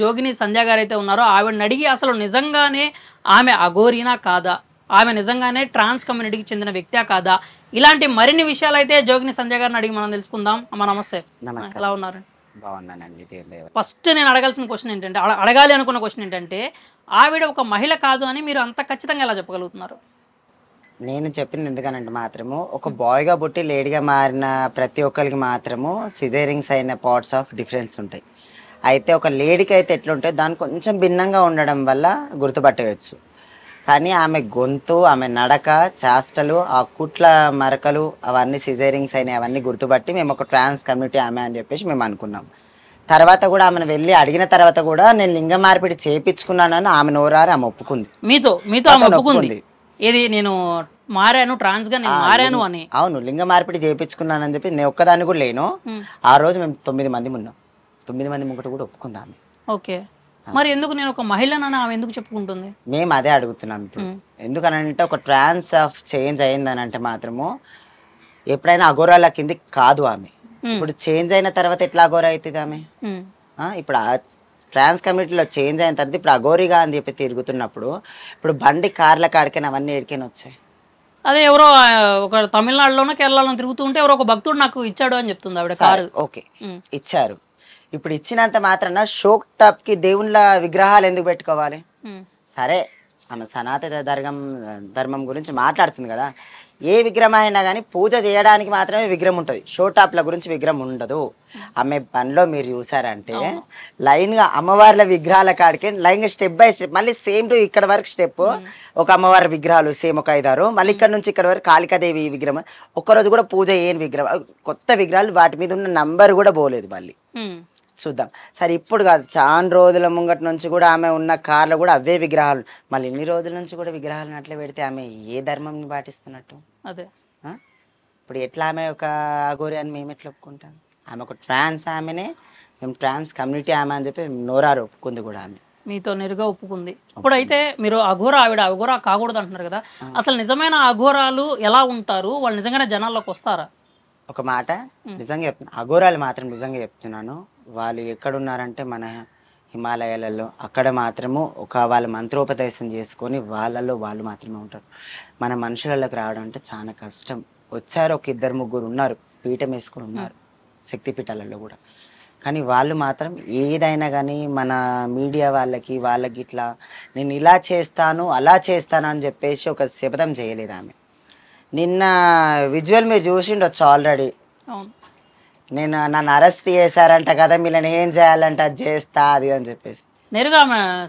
జోగిని సంధ్య గారు అయితే ఉన్నారో ఆవిడని అడిగి అసలు నిజంగానే ఆమె అఘోరీనా కాదా ఆమె నిజంగానే ట్రాన్స్ కమ్యూనిటీకి చెందిన వ్యక్తే కాదా ఇలాంటి మరిన్ని విషయాలు అయితే జోగిని సంధ్యా గారిని అడిగి మనం తెలుసుకుందాం అమ్మ నమస్తే ఎలా ఉన్నారు బాగున్నానండి ఫస్ట్ నేను అడగాల్సిన క్వశ్చన్ ఏంటంటే అడగాలి అనుకున్న క్వశ్చన్ ఏంటంటే ఆవిడ ఒక మహిళ కాదు అని మీరు అంత ఖచ్చితంగా ఎలా చెప్పగలుగుతున్నారు నేను చెప్పింది ఎందుకనంటే మాత్రము ఒక బాయ్గా పుట్టి లేడీగా మారిన ప్రతి ఒక్కరికి మాత్రము సిజేరింగ్స్ అయిన పార్ట్స్ ఆఫ్ డిఫరెన్స్ ఉంటాయి అయితే ఒక లేడీకి అయితే ఎట్లుంటే దాన్ని కొంచెం భిన్నంగా ఉండడం వల్ల గుర్తుపట్టవచ్చు కానీ ఆమె గొంతు ఆమె నడక చేష్టలు ఆ కుట్ల మరకలు అవన్నీ సిజేరింగ్స్ అయినాయి అవన్నీ గుర్తుపట్టి మేము ఒక ట్రాన్స్ కమ్యూనిటీ ఆమె అని చెప్పేసి మేము అనుకున్నాం తర్వాత కూడా ఆమెను వెళ్ళి అడిగిన తర్వాత కూడా నేను లింగ మార్పిడి చేయించుకున్నానని ఆమె నోరారు ఆమె ఒప్పుకుంది మీతో మీతో ఆమె ఒప్పుకుంది ఇది నేను మారాను ట్రాన్స్ గా నేను మారాను అని అవును లింగ మార్పిడి చేయించుకున్నానని చెప్పి నేను ఒక్కదాన్ని కూడా లేను ఆ రోజు మేము తొమ్మిది మంది ఉన్నాం తొమ్మిది మంది ముంగట కూడా ఒప్పుకుందాం ఓకే మరి ఎందుకు నేను ఒక మహిళనని ఆమె ఎందుకు చెప్పుకుంటుంది మేము అదే అడుగుతున్నాం ఇప్పుడు ఎందుకనంటే ఒక ట్రాన్స్ ఆఫ్ చేంజ్ అయిందని అంటే మాత్రము ఎప్పుడైనా అఘోరాల కింది కాదు ఆమె ఇప్పుడు చేంజ్ అయిన తర్వాత ఎట్లా అఘోర అవుతుంది ఆమె ఇప్పుడు ట్రాన్స్ కమ్యూనిటీలో చేంజ్ అయిన తర్వాత ఇప్పుడు అఘోరిగా అని చెప్పి తిరుగుతున్నప్పుడు ఇప్పుడు బండి కార్ల కాడికైనా అవన్నీ ఎడికైనా వచ్చాయి అదే ఎవరో ఒక తమిళనాడులోనో కేరళలో తిరుగుతుంటే ఎవరో ఒక భక్తుడు నాకు ఇచ్చాడు అని చెప్తుంది ఆవిడ కారు ఓకే ఇచ్చారు ఇప్పుడు ఇచ్చినంత మాత్రాన షోక్ టాప్ కి దేవుళ్ళ విగ్రహాలు ఎందుకు పెట్టుకోవాలి సరే ఆమె సనాతన దర్గం ధర్మం గురించి మాట్లాడుతుంది కదా ఏ విగ్రహం అయినా కానీ పూజ చేయడానికి మాత్రమే విగ్రహం ఉంటుంది షో టాప్ల గురించి విగ్రహం ఉండదు ఆమె పనిలో మీరు చూసారంటే లైన్గా అమ్మవార్ల విగ్రహాల కాడికి లైన్గా స్టెప్ బై స్టెప్ మళ్ళీ సేమ్ టు ఇక్కడ వరకు స్టెప్ ఒక అమ్మవారి విగ్రహాలు సేమ్ ఒక ఐదారు మళ్ళీ ఇక్కడ నుంచి ఇక్కడ వరకు కాళికాదేవి విగ్రహం ఒక్కరోజు కూడా పూజ చేయని విగ్రహం కొత్త విగ్రహాలు వాటి మీద ఉన్న నంబర్ కూడా పోలేదు మళ్ళీ చూద్దాం సరే ఇప్పుడు కాదు చాలా రోజుల ముంగటి నుంచి కూడా ఆమె ఉన్న కార్లు కూడా అవే విగ్రహాలు మళ్ళీ ఇన్ని రోజుల నుంచి కూడా విగ్రహాలు అట్లా పెడితే ఆమె ఏ ధర్మం పాటిస్తున్నట్టు అదే ఇప్పుడు ఎట్లా ఆమె ఒక అగోరి అని మేము ఎట్లా ఒప్పుకుంటాం ఆమె ఒక ట్రాన్స్ ఆమెనే మేము ట్రాన్స్ కమ్యూనిటీ ఆమె అని చెప్పి నోరారు ఒప్పుకుంది కూడా ఆమె మీతో నేరుగా ఒప్పుకుంది ఇప్పుడైతే మీరు అఘోర ఆవిడ అఘోర కాకూడదు అంటున్నారు కదా అసలు నిజమైన అఘోరాలు ఎలా ఉంటారు వాళ్ళు నిజంగానే జనాల్లోకి వస్తారా ఒక మాట నిజంగా చెప్తున్నాను అఘోరాలు మాత్రం నిజంగా చెప్తున్నాను వాళ్ళు ఎక్కడున్నారంటే మన హిమాలయాలలో అక్కడ మాత్రము ఒక వాళ్ళ మంత్రోపదేశం చేసుకొని వాళ్ళలో వాళ్ళు మాత్రమే ఉంటారు మన మనుషులలోకి రావడం అంటే చాలా కష్టం వచ్చారు ఒక ఇద్దరు ముగ్గురు ఉన్నారు పీఠం వేసుకుని ఉన్నారు శక్తిపీఠాలలో కూడా కానీ వాళ్ళు మాత్రం ఏదైనా కానీ మన మీడియా వాళ్ళకి వాళ్ళకి ఇట్లా నేను ఇలా చేస్తాను అలా చేస్తాను అని చెప్పేసి ఒక శపథం చేయలేదు ఆమె నిన్న విజువల్ మీరు చూసిండొచ్చు ఆల్రెడీ నేను నన్ను అరెస్ట్ చేశారంట కదా మీరు ఏం చేయాలంటే అది చేస్తా అది అని చెప్పేసి నేరుగా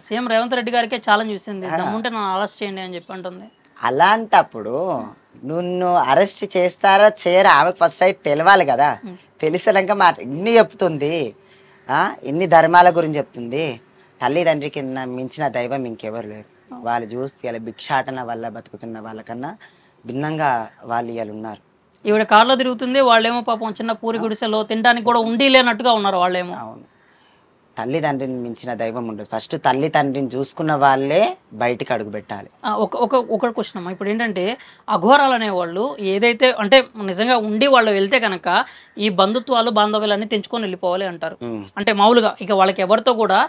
సీఎం రేవంత్ రెడ్డి గారికే ఛాలెంజ్ చూసింది ఉంటే నన్ను అరెస్ట్ చేయండి అని చెప్పి అంటుంది అలాంటప్పుడు నువ్వు అరెస్ట్ చేస్తారా చేయరా ఆమెకు ఫస్ట్ అయితే తెలవాలి కదా తెలిసినాక మా ఇన్ని చెప్తుంది ఇన్ని ధర్మాల గురించి చెప్తుంది తల్లిదండ్రి కింద మించిన దైవం ఇంకెవరు లేరు వాళ్ళు చూస్తే ఇలా భిక్షాటన వల్ల బతుకుతున్న వాళ్ళకన్నా భిన్నంగా వాళ్ళు ఇవాళ ఉన్నారు ఈవిడ కార్లో తిరుగుతుంది వాళ్ళేమో పాపం చిన్న పూరి గుడిసెలో తినడానికి కూడా ఉండి లేనట్టుగా ఉన్నారు వాళ్ళేమో అవును తల్లి మించిన దైవం ఉండదు ఫస్ట్ తల్లి తండ్రిని చూసుకున్న వాళ్ళే బయటికి అడుగు పెట్టాలి ఒక ఒక క్వశ్చన్ అమ్మా ఇప్పుడు ఏంటంటే అఘోరాలు అనేవాళ్ళు ఏదైతే అంటే నిజంగా ఉండి వాళ్ళు వెళ్తే కనుక ఈ బంధుత్వాలు బాంధవ్యాలన్నీ తెంచుకొని వెళ్ళిపోవాలి అంటారు అంటే మామూలుగా ఇక వాళ్ళకి ఎవరితో కూడా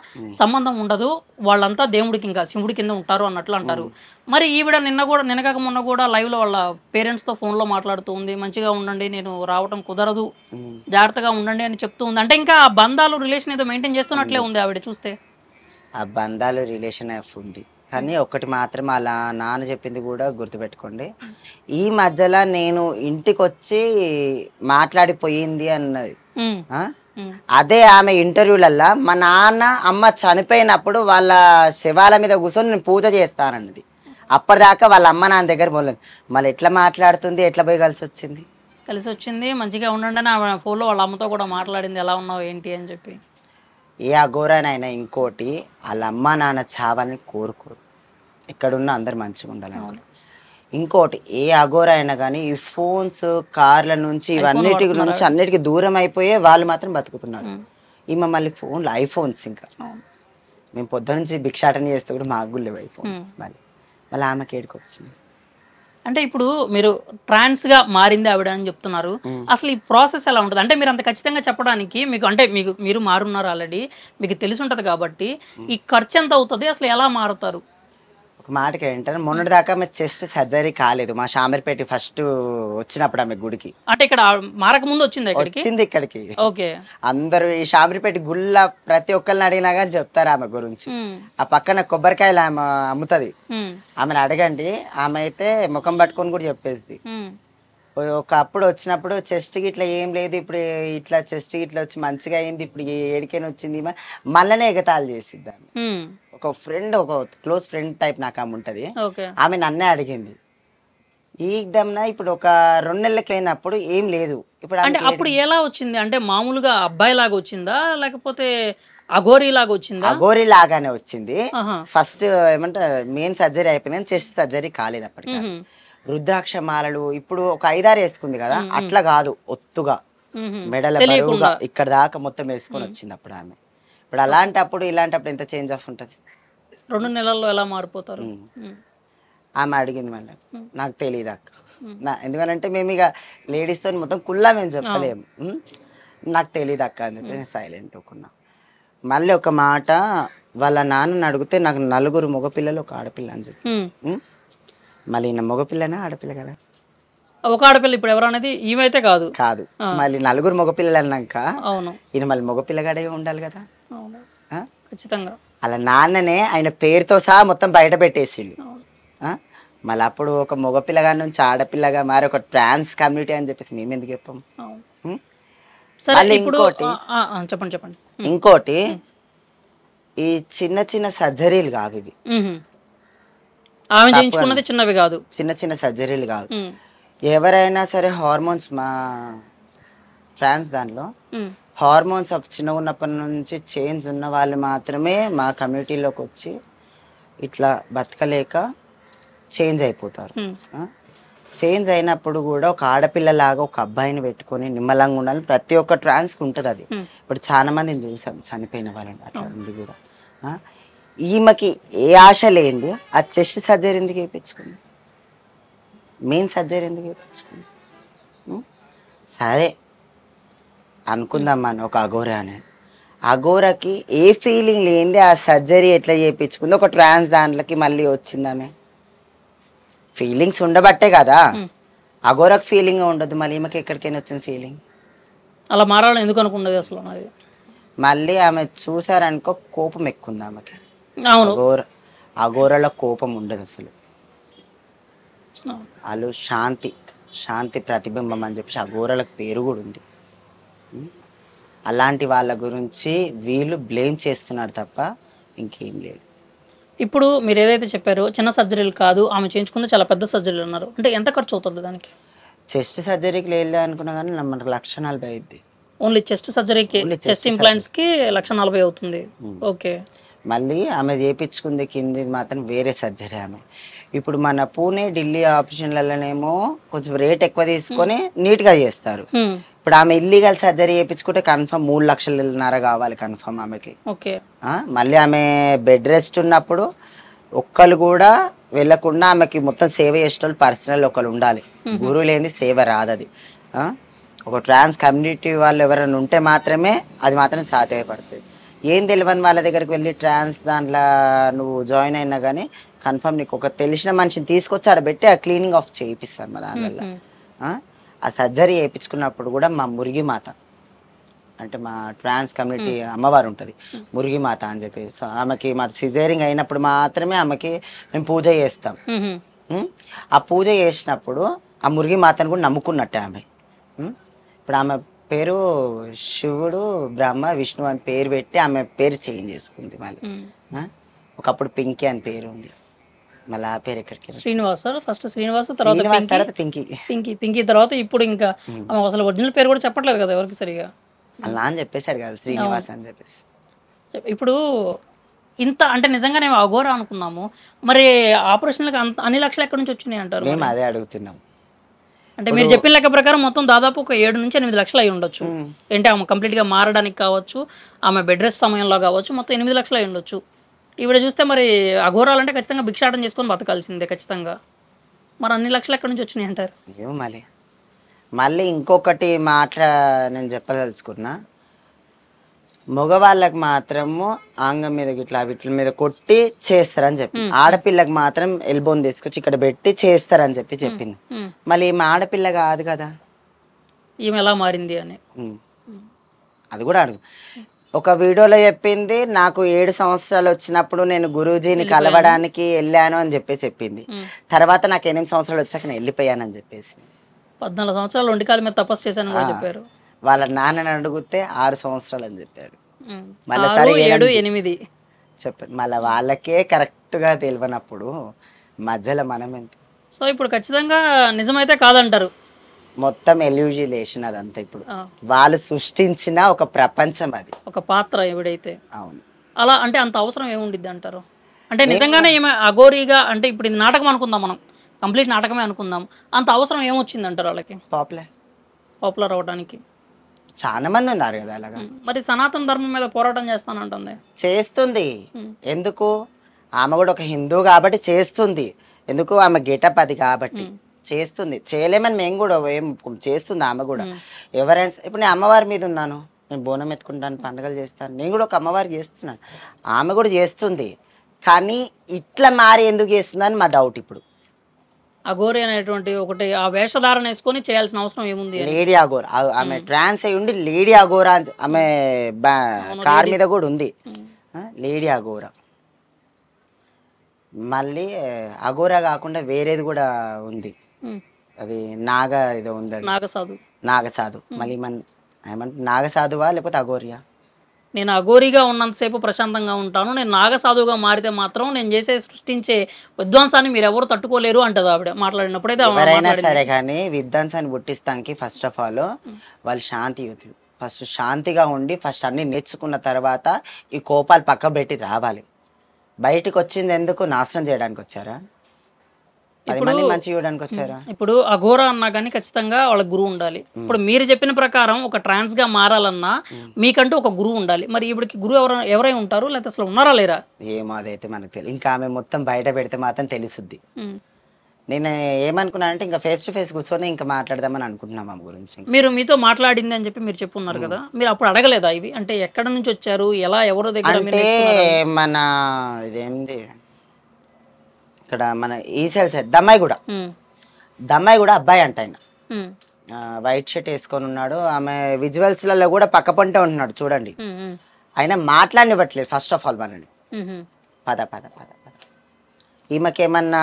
సంబంధం ఉండదు వాళ్ళంతా దేవుడికి ఇంకా శివుడి కింద ఉంటారు అన్నట్లు అంటారు మరి ఈవిడ నిన్న కూడా నిన్నగాక మొన్న కూడా లైవ్లో వాళ్ళ పేరెంట్స్తో ఫోన్లో మాట్లాడుతుంది మంచిగా ఉండండి నేను రావటం కుదరదు జాగ్రత్తగా ఉండండి అని చెప్తూ ఉంది అంటే ఇంకా బంధాలు రిలేషన్ ఏదో మెయింటైన్ చేస్తూ చూస్తున్నట్లే ఉంది ఆవిడ చూస్తే ఆ బంధాలు రిలేషన్ ఎఫ్ ఉంది కానీ ఒకటి మాత్రం అలా నాన్న చెప్పింది కూడా గుర్తుపెట్టుకోండి ఈ మధ్యలో నేను ఇంటికి వచ్చి మాట్లాడిపోయింది అన్నది అదే ఆమె ఇంటర్వ్యూలల్లా మా నాన్న అమ్మ చనిపోయినప్పుడు వాళ్ళ శివాల మీద కూర్చొని నేను పూజ చేస్తానన్నది అప్పటిదాకా వాళ్ళ అమ్మ నాన్న దగ్గర పోలేదు మళ్ళీ ఎట్లా మాట్లాడుతుంది ఎట్లా పోయి కలిసి వచ్చింది కలిసి వచ్చింది మంచిగా ఉండండి ఫోన్లో వాళ్ళ అమ్మతో కూడా మాట్లాడింది ఎలా ఉన్నావు ఏంటి అని చెప్పి ఏ అఘోరనైనా ఇంకోటి వాళ్ళ అమ్మ నాన్న చావాలని కోరుకోరు ఇక్కడున్న అందరు మంచిగా ఉండాలని ఇంకోటి ఏ అఘోర అయినా కానీ ఈ ఫోన్స్ కార్ల నుంచి ఇవన్నిటి నుంచి అన్నిటికీ దూరం అయిపోయే వాళ్ళు మాత్రం బతుకుతున్నారు ఈ మమ్మల్ని ఫోన్లు ఐఫోన్స్ ఇంకా మేము పొద్దు నుంచి భిక్షాటన చేస్తే కూడా మాకు లేవు ఐఫోన్స్ మరి మళ్ళీ ఆమెకి కేడుకొచ్చింది అంటే ఇప్పుడు మీరు ట్రాన్స్ గా మారింది ఆవిడ అని చెప్తున్నారు అసలు ఈ ప్రాసెస్ ఎలా ఉంటుంది అంటే మీరు అంత ఖచ్చితంగా చెప్పడానికి మీకు అంటే మీకు మీరు మారున్నారు ఆల్రెడీ మీకు తెలిసి ఉంటుంది కాబట్టి ఈ ఖర్చు ఎంత అవుతుంది అసలు ఎలా మారుతారు ఒక మాటకి ఏంటంటే మొన్నటి దాకా మీ చెస్ట్ సర్జరీ కాలేదు మా షామీర్పేట ఫస్ట్ వచ్చినప్పుడు ఆమె గుడికి అంటే ఇక్కడ మారక ముందు వచ్చింది ఇక్కడికి ఓకే అందరు ఈ షామీర్పేట గుళ్ళ ప్రతి ఒక్కరిని అడిగినా కానీ చెప్తారు ఆమె గురించి ఆ పక్కన కొబ్బరికాయలు ఆమె అమ్ముతుంది ఆమెను అడగండి ఆమె అయితే ముఖం పట్టుకొని కూడా చెప్పేది ఒకప్పుడు వచ్చినప్పుడు చెస్ట్ ఇట్లా ఏం లేదు ఇప్పుడు ఇట్లా చెస్ట్ ఇట్లా వచ్చి మంచిగా అయింది ఇప్పుడు ఏడికైనా వచ్చింది మళ్ళనే ఎగతాళి చేసిద్దాం ఒక ఫ్రెండ్ ఒక క్లోజ్ ఫ్రెండ్ టైప్ నాకు ఆమె ఉంటుంది ఆమె నన్నే అడిగింది ఈ దమ్న ఇప్పుడు ఒక రెండు నెలలకి అయినప్పుడు ఏం లేదు ఇప్పుడు అంటే అప్పుడు ఎలా వచ్చింది అంటే మామూలుగా అబ్బాయి లాగా వచ్చిందా లేకపోతే అఘోరీ లాగా వచ్చిందా అఘోరీ లాగానే వచ్చింది ఫస్ట్ ఏమంటే మెయిన్ సర్జరీ అయిపోయింది చెస్ట్ సర్జరీ కాలేదు అప్పటికి రుద్రాక్ష మాలలు ఇప్పుడు ఒక ఐదారు వేసుకుంది కదా అట్లా కాదు ఒత్తుగా మెడల ఇక్కడ దాకా మొత్తం వేసుకొని వచ్చింది అప్పుడు ఆమె ఇప్పుడు అలాంటప్పుడు ఇలాంటప్పుడు ఎంత చేంజ్ ఆఫ్ ఉంటుంది రెండు నెలల్లో ఎలా మారిపోతారు ఆమె అడిగింది మళ్ళీ నాకు తెలియదు అక్క నా ఎందుకంటే మేము ఇక లేడీస్తో మొత్తం కుల్లా మేము చెప్పలేము నాకు తెలియదు అక్క అని చెప్పి నేను సైలెంట్ అనుకున్నా మళ్ళీ ఒక మాట వాళ్ళ నాన్నని అడిగితే నాకు నలుగురు మగపిల్లలు ఒక ఆడపిల్ల అని చెప్పి మళ్ళీ నా మగపిల్లనా ఆడపిల్ల కదా ఒక ఆడపిల్ల ఇప్పుడు ఎవరనేది ఈమె అయితే కాదు కాదు మళ్ళీ నలుగురు మగపిల్లలు అన్నాక అవును ఈయన మళ్ళీ మగపిల్లగాడే ఉండాలి కదా ఖచ్చితంగా అలా నాన్ననే ఆయన పేరుతో సహా మొత్తం బయట పెట్టేసిండు మళ్ళీ అప్పుడు ఒక మగపిల్లగా నుంచి ఆడపిల్లగా మారి ఒక ట్రాన్స్ కమ్యూనిటీ అని చెప్పేసి మేము ఎందుకు చెప్పాము ఇంకోటి చెప్పండి చెప్పండి ఇంకోటి ఈ చిన్న చిన్న సర్జరీలు కావు ఇవి చిన్నవి కాదు చిన్న చిన్న సర్జరీలు కాదు ఎవరైనా సరే హార్మోన్స్ మా ట్రాన్స్ దానిలో హార్మోన్స్ చిన్న ఉన్నప్పటి నుంచి చేంజ్ ఉన్న వాళ్ళు మాత్రమే మా కమ్యూనిటీలోకి వచ్చి ఇట్లా బతకలేక చేంజ్ అయిపోతారు చేంజ్ అయినప్పుడు కూడా ఒక ఆడపిల్లలాగా ఒక అబ్బాయిని పెట్టుకొని నిమ్మలంగా ఉండాలి ప్రతి ఒక్క ట్రాన్స్కి ఉంటుంది అది ఇప్పుడు చాలా మందిని చూసాం చనిపోయిన వాళ్ళని అట్లా ఉంది కూడా ఈమెకి ఏ ఆశ లేనిది ఆ చెస్ట్ సర్జరీ ఎందుకు వేయించుకుంది మెయిన్ సర్జరీ ఎందుకు వేయించుకుంది సరే అనుకుందాం మనం ఒక అఘోరా అని అఘోరాకి ఏ ఫీలింగ్ లేనిదే ఆ సర్జరీ ఎట్లా చేయించుకుందో ఒక ట్రాన్స్ దాంట్లోకి మళ్ళీ వచ్చిందామే ఫీలింగ్స్ ఉండబట్టే కదా అఘోరాకి ఫీలింగ్ ఉండదు మళ్ళీ ఈమెకి ఎక్కడికైనా వచ్చింది ఫీలింగ్ అలా మారాలని ఎందుకు అనుకున్నది అసలు మళ్ళీ ఆమె చూసారనుకో కోపం ఎక్కువ ఉంది ఆమెకి అవును అఘోర అఘోరలో కోపం ఉండదు అసలు వాళ్ళు శాంతి శాంతి ప్రతిబింబం అని చెప్పేసి అఘోరలకు పేరు కూడా ఉంది అలాంటి వాళ్ళ గురించి వీళ్ళు బ్లేమ్ చేస్తున్నారు తప్ప ఇంకేం లేదు ఇప్పుడు మీరు ఏదైతే చెప్పారో చిన్న సర్జరీలు కాదు ఆమె చేయించుకుంటే చాలా పెద్ద సర్జరీలు ఉన్నారు అంటే ఎంత ఖర్చు అవుతుంది దానికి చెస్ట్ సర్జరీకి వెళ్ళా అనుకున్నా కానీ మన లక్ష నలభై అయింది ఓన్లీ చెస్ట్ సర్జరీకి చెస్ట్ ఇంప్లాంట్స్కి లక్ష నలభై అవుతుంది ఓకే మళ్ళీ ఆమె చేయించుకుంది కింది మాత్రం వేరే సర్జరీ ఆమె ఇప్పుడు మన పూణే ఢిల్లీ ఆపరేషన్లలోనేమో కొంచెం రేట్ ఎక్కువ తీసుకొని నీట్గా చేస్తారు ఇప్పుడు ఆమె ఇల్లీగల్ సర్జరీ చేయించుకుంటే కన్ఫర్మ్ మూడు లక్షలున్నర కావాలి కన్ఫర్మ్ ఆమెకి ఓకే మళ్ళీ ఆమె బెడ్ రెస్ట్ ఉన్నప్పుడు ఒక్కరు కూడా వెళ్ళకుండా ఆమెకి మొత్తం సేవ చేసేటోళ్ళు పర్సనల్ ఒకరు ఉండాలి గురువు లేని సేవ రాదు అది ఒక ట్రాన్స్ కమ్యూనిటీ వాళ్ళు ఎవరైనా ఉంటే మాత్రమే అది మాత్రం సాధ్యపడుతుంది ఏం తెలియని వాళ్ళ దగ్గరికి వెళ్ళి ట్రాన్స్ దాంట్లో నువ్వు జాయిన్ అయినా కానీ కన్ఫర్మ్ నీకు ఒక తెలిసిన మనిషిని తీసుకొచ్చి ఆడ పెట్టి ఆ క్లీనింగ్ ఆఫ్ చేయిపిస్తాను మా దానివల్ల ఆ సర్జరీ వేయించుకున్నప్పుడు కూడా మా మురిగిమాత అంటే మా ట్రాన్స్ కమ్యూనిటీ అమ్మవారు ఉంటుంది మురిగిమాత అని చెప్పి ఆమెకి మా సిజేరింగ్ అయినప్పుడు మాత్రమే ఆమెకి మేము పూజ చేస్తాం ఆ పూజ చేసినప్పుడు ఆ మురిగిమాతను కూడా నమ్ముకున్నట్టే ఆమె ఇప్పుడు ఆమె పేరు శివుడు బ్రహ్మ విష్ణు అని పేరు పెట్టి ఆమె పేరు చేంజ్ చేసుకుంది మళ్ళీ ఒకప్పుడు పింకీ అని పేరు ఉంది మళ్ళా పేరు ఎక్కడికి శ్రీనివాస ఫస్ట్ శ్రీనివాస తర్వాత తర్వాత పింకీ పింకీ పింకీ తర్వాత ఇప్పుడు ఇంకా అసలు ఒరిజినల్ పేరు కూడా చెప్పట్లేదు కదా ఎవరికి సరిగా అలా అని చెప్పేశారు కదా శ్రీనివాస్ అని చెప్పేసి ఇప్పుడు ఇంత అంటే నిజంగా మేము అఘోర అనుకున్నాము మరి ఆపరేషన్లకు అంత అన్ని లక్షలు ఎక్కడి నుంచి వచ్చినాయి అంటారు మేము అదే అడుగుతున్నాం అంటే మీరు చెప్పిన లెక్క ప్రకారం మొత్తం దాదాపు ఒక ఏడు నుంచి ఎనిమిది లక్షలు అయి ఉండొచ్చు అంటే ఆమె కంప్లీట్గా మారడానికి కావచ్చు ఆమె బెడ్ రెస్ట్ సమయంలో కావచ్చు మొత్తం ఎనిమిది లక్షలు అయి ఉండొచ్చు ఇవిడ చూస్తే మరి అఘోరాలంటే ఖచ్చితంగా భిక్షాటం చేసుకొని బతకాల్సిందే ఖచ్చితంగా మరి అన్ని లక్షలు ఎక్కడి నుంచి వచ్చినాయి అంటారు మళ్ళీ మళ్ళీ ఇంకొకటి మాట నేను చెప్పదలుచుకున్నా మగవాళ్ళకి మాత్రము ఆంగం మీద ఇట్లా వీటి మీద కొట్టి చేస్తారని చెప్పి ఆడపిల్లకి మాత్రం ఎల్బోన్ తీసుకొచ్చి ఇక్కడ పెట్టి చేస్తారని చెప్పి చెప్పింది మళ్ళీ ఈమె ఆడపిల్ల కాదు కదా ఈమె ఎలా మారింది అని అది కూడా అడుగు ఒక వీడియోలో చెప్పింది నాకు ఏడు సంవత్సరాలు వచ్చినప్పుడు నేను గురూజీని కలవడానికి వెళ్ళాను అని చెప్పేసి చెప్పింది తర్వాత నాకు ఎనిమిది సంవత్సరాలు వచ్చాక నేను అని చెప్పేసి పద్నాలుగు సంవత్సరాలు ఒంటికాల మీద తపస్సు చేశాను చెప్పారు వాళ్ళ నాన్నని అడిగితే ఆరు సంవత్సరాలు అని చెప్పాడు మళ్ళీ సరే ఏడు ఎనిమిది చెప్పాడు మళ్ళీ వాళ్ళకే కరెక్ట్గా తెలియనప్పుడు మధ్యలో మనం ఎంత సో ఇప్పుడు ఖచ్చితంగా నిజమైతే కాదంటారు మొత్తం ఎల్యూజీ అదంతా ఇప్పుడు వాళ్ళు సృష్టించిన ఒక ప్రపంచం అది ఒక పాత్ర ఎవడైతే అవును అలా అంటే అంత అవసరం ఏముండిద్ది అంటారు అంటే నిజంగానే ఏమో అఘోరీగా అంటే ఇప్పుడు ఇది నాటకం అనుకుందాం మనం కంప్లీట్ నాటకమే అనుకుందాం అంత అవసరం ఏమొచ్చింది అంటారు వాళ్ళకి పాపులర్ పాపులర్ అవడానికి చాలా మంది ఉన్నారు కదా అలాగా మరి సనాతన ధర్మం మీద పోరాటం చేస్తానంటుంది చేస్తుంది ఎందుకు ఆమె కూడా ఒక హిందూ కాబట్టి చేస్తుంది ఎందుకు ఆమె గిటప్ అది కాబట్టి చేస్తుంది చేయలేమని మేము కూడా ఏం చేస్తుంది ఆమె కూడా ఎవరైనా ఇప్పుడు నేను అమ్మవారి మీద ఉన్నాను నేను బోనం ఎత్తుకుంటాను పండుగలు చేస్తాను నేను కూడా ఒక అమ్మవారు చేస్తున్నాను ఆమె కూడా చేస్తుంది కానీ ఇట్లా మారి ఎందుకు చేస్తుందని మా డౌట్ ఇప్పుడు అఘోరి అనేటువంటి ఒకటి ఆ వేషధారణ వేసుకొని చేయాల్సిన అవసరం ఏముంది లేడీ అఘోర్ ఆమె ట్రాన్స్ అయి ఉండి లేడీ అఘోరా ఆమె కార్ మీద కూడా ఉంది లేడీ అఘోరా మళ్ళీ అఘోరా కాకుండా వేరేది కూడా ఉంది అది నాగ ఏదో ఉందండి నాగసాధు నాగసాధు మళ్ళీ మన ఏమంటే నాగసాధువా లేకపోతే అఘోరియా నేను అఘోరిగా ఉన్నంతసేపు ప్రశాంతంగా ఉంటాను నేను నాగసాధువుగా మారితే మాత్రం నేను చేసే సృష్టించే విధ్వంసాన్ని మీరు ఎవరు తట్టుకోలేరు అంటది ఆవిడ మాట్లాడినప్పుడు అయితే సరే కానీ విధ్వంసాన్ని పుట్టిస్తానికి ఫస్ట్ ఆఫ్ ఆల్ వాళ్ళు శాంతియుతులు ఫస్ట్ శాంతిగా ఉండి ఫస్ట్ అన్ని నేర్చుకున్న తర్వాత ఈ కోపాలు పక్కబెట్టి రావాలి బయటకు వచ్చింది ఎందుకు నాశనం చేయడానికి వచ్చారా మంచి ఇప్పుడు అఘోర అన్నా కానీ ఖచ్చితంగా వాళ్ళ గురువు ఉండాలి ఇప్పుడు మీరు చెప్పిన ప్రకారం ఒక ట్రాన్స్ గా మారాలన్నా మీకంటూ ఒక గురువు ఉండాలి మరి ఇప్పటికి గురువు ఎవరు ఎవరై ఉంటారు లేకపోతే అసలు ఉన్నారా లేరా ఏమో అదైతే మనకు తెలియదు ఇంకా ఆమె మొత్తం బయట పెడితే మాత్రం తెలుస్తుంది నేను ఏమనుకున్నా అంటే ఇంకా ఫేస్ టు ఫేస్ కూర్చొని ఇంకా మాట్లాడదామని అనుకుంటున్నాం ఆమె గురించి మీరు మీతో మాట్లాడింది అని చెప్పి మీరు చెప్పున్నారు కదా మీరు అప్పుడు అడగలేదా ఇవి అంటే ఎక్కడ నుంచి వచ్చారు ఎలా ఎవరో దగ్గర అంటే మన ఇదేంది ఇక్కడ మన ఈ సైడ్ దమ్మాయి కూడా దమ్మాయి కూడా అబ్బాయి అంట ఆయన వైట్ షర్ట్ వేసుకొని ఉన్నాడు ఆమె విజువల్స్లలో కూడా పక్క పంటే ఉంటున్నాడు చూడండి ఆయన మాట్లాడినివ్వట్లేదు ఫస్ట్ ఆఫ్ ఆల్ మనని పద పద పద పద ఈమెకేమన్నా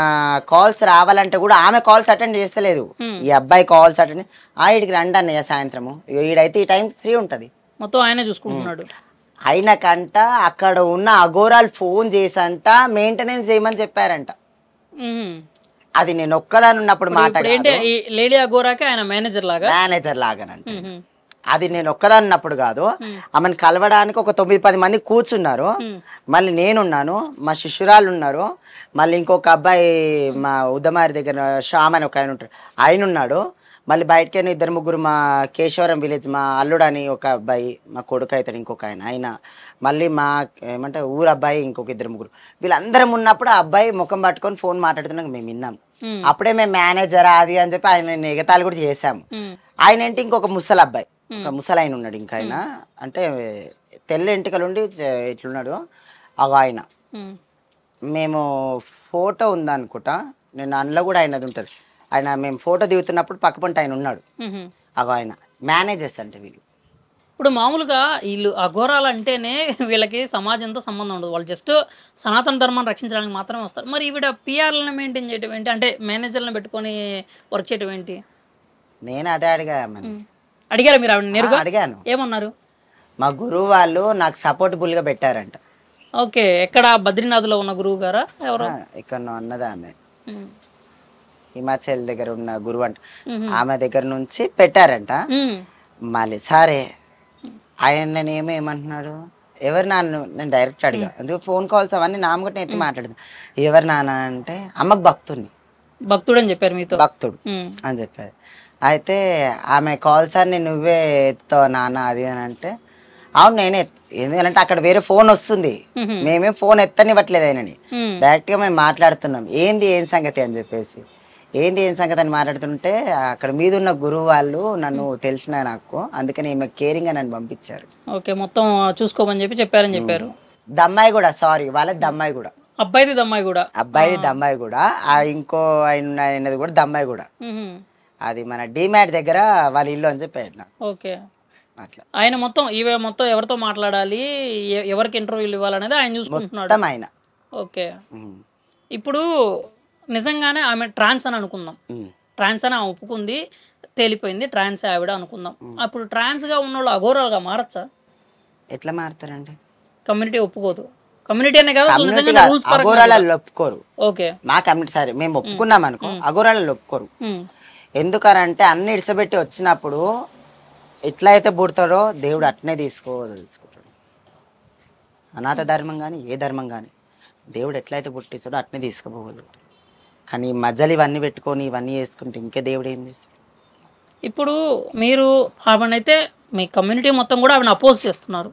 కాల్స్ రావాలంటే కూడా ఆమె కాల్స్ అటెండ్ చేస్తలేదు ఈ అబ్బాయి కాల్స్ అటెండ్ ఆ ఇడికి రండి అన్నయ్య సాయంత్రము ఈడైతే ఈ టైం ఫ్రీ ఉంటుంది మొత్తం ఆయన చూసుకుంటున్నాడు అయినకంట అక్కడ ఉన్న అఘోరాలు ఫోన్ చేసంట మెయింటెనెన్స్ చేయమని చెప్పారంట అది నేను ఒక్కదాని ఉన్నప్పుడు మేనేజర్ లాగా మేనేజర్ అది నేను ఒక్కదాని ఉన్నప్పుడు కాదు ఆమెను కలవడానికి ఒక తొమ్మిది పది మంది కూర్చున్నారు మళ్ళీ నేనున్నాను మా శిష్యురాలు ఉన్నారు మళ్ళీ ఇంకొక అబ్బాయి మా ఉద్దమారి దగ్గర శ్యామ్ అని ఒక ఆయన ఉంటాడు ఆయన ఉన్నాడు మళ్ళీ బయటకి ఇద్దరు ముగ్గురు మా కేశవరం విలేజ్ మా అల్లుడు అని ఒక అబ్బాయి మా కొడుకు అవుతాడు ఇంకొక ఆయన ఆయన మళ్ళీ మా ఏమంటే ఊరు అబ్బాయి ఇంకొక ఇద్దరు ముగ్గురు వీళ్ళందరం ఉన్నప్పుడు ఆ అబ్బాయి ముఖం పట్టుకొని ఫోన్ మాట్లాడుతున్నాక మేము విన్నాం అప్పుడే మేము మేనేజర్ అది అని చెప్పి ఆయన నిగతాలు కూడా చేసాము ఆయన ఏంటి ఇంకొక ముసలి అబ్బాయి ఒక ముసలాయన ఉన్నాడు ఇంకా ఆయన అంటే తెల్ల ఎంటికలుండి ఇట్లున్నాడు అగ ఆయన మేము ఫోటో ఉందనుకుంటా నేను అందులో కూడా ఆయనది ఉంటుంది ఆయన మేము ఫోటో దిగుతున్నప్పుడు పక్క పంట ఆయన ఉన్నాడు అగో ఆయన మేనేజర్స్ అంటే వీళ్ళు ఇప్పుడు మామూలుగా వీళ్ళు అఘోరాలు అంటేనే వీళ్ళకి సమాజంతో సంబంధం ఉండదు వాళ్ళు జస్ట్ సనాతన ధర్మాన్ని రక్షించడానికి మాత్రమే వస్తారు మరి ఈవిడ పిఆర్లను మెయింటైన్ చేయటం ఏంటి అంటే మేనేజర్లను పెట్టుకొని వర్క్ చేయటం ఏంటి నేను అదే అడిగా అడిగారు మీరు ఆవిడ నేరుగా అడిగాను ఏమన్నారు మా గురువు వాళ్ళు నాకు సపోర్టబుల్గా పెట్టారంట ఓకే ఎక్కడ బద్రీనాథ్లో ఉన్న గురువు గారా ఎవరు ఇక్కడ ఉన్నదా ఆమె హిమాచల్ దగ్గర ఉన్న గురువు అంట ఆమె దగ్గర నుంచి పెట్టారంట మళ్ళీ సరే ఆయన నేను ఏమేమంటున్నాడు ఎవరు నాన్న నేను డైరెక్ట్ అడిగా ఎందుకు ఫోన్ కాల్స్ అవన్నీ నా అమ్మగట్టు అయితే మాట్లాడదు ఎవరు నాన్న అంటే అమ్మకు భక్తుడిని భక్తుడు అని చెప్పారు మీతో భక్తుడు అని చెప్పారు అయితే ఆమె కాల్స్ అన్ని నువ్వే ఎత్తావు నాన్న అది అని అంటే అవును నేనే ఎందుకంటే అక్కడ వేరే ఫోన్ వస్తుంది మేమే ఫోన్ ఎత్తనివ్వట్లేదు ఆయనని డైరెక్ట్గా మేము మాట్లాడుతున్నాం ఏంది ఏం సంగతి అని చెప్పేసి ఏంది ఏం సంగతి అని మాట్లాడుతుంటే అక్కడ మీద ఉన్న గురువు వాళ్ళు నన్ను తెలిసిన నాకు అందుకని ఈమె కేరింగ్ నన్ను పంపించారు ఓకే మొత్తం చూసుకోమని చెప్పి చెప్పారని చెప్పారు దమ్మాయి కూడా సారీ వాళ్ళ దమ్మాయి కూడా అబ్బాయిది దమ్మాయి కూడా అబ్బాయిది దమ్మాయి కూడా ఆ ఇంకో ఆయన కూడా దమ్మాయి కూడా అది మన డిమాట్ దగ్గర వాళ్ళ ఇల్లు అని చెప్పాడు నాకు ఓకే అట్లా ఆయన మొత్తం ఇవే మొత్తం ఎవరితో మాట్లాడాలి ఎవరికి ఇంటర్వ్యూలు ఇవ్వాలనేది ఆయన చూసుకుంటున్నాడు ఆయన ఓకే ఇప్పుడు నిజంగానే ఆమె ట్రాన్స్ అని అనుకుందాం ట్రాన్స్ అని ఒప్పుకుంది తేలిపోయింది ట్రాన్స్ ఆవిడ అనుకుందాం అప్పుడు ట్రాన్స్గా ఉన్న వాళ్ళు అఘోరాలుగా మారచ్చా ఎట్లా మారుతారండి కమ్యూనిటీ ఒప్పుకోదు కమ్యూనిటీ కాదు ఓకే మా కమ్యూనిటీ మేము ఒప్పుకున్నాం అనుకో అఘోరాలలో ఒప్పుకోరు ఎందుకనంటే అన్ని ఇడిసబెట్టి వచ్చినప్పుడు ఎట్లా అయితే పుడతారో దేవుడు అట్నే తీసుకోదలుచుకుంటాడు అనాథ ధర్మం కానీ ఏ ధర్మం కానీ దేవుడు ఎట్లయితే పుట్టిస్తాడో అట్నే తీసుకుపోగలుగుతాడు కానీ మధ్యలో ఇవన్నీ పెట్టుకొని ఇవన్నీ వేసుకుంటే ఇంకే దేవుడు ఏం చేస్తాడు ఇప్పుడు మీరు ఆవిడనైతే మీ కమ్యూనిటీ మొత్తం కూడా ఆవిడని అపోజ్ చేస్తున్నారు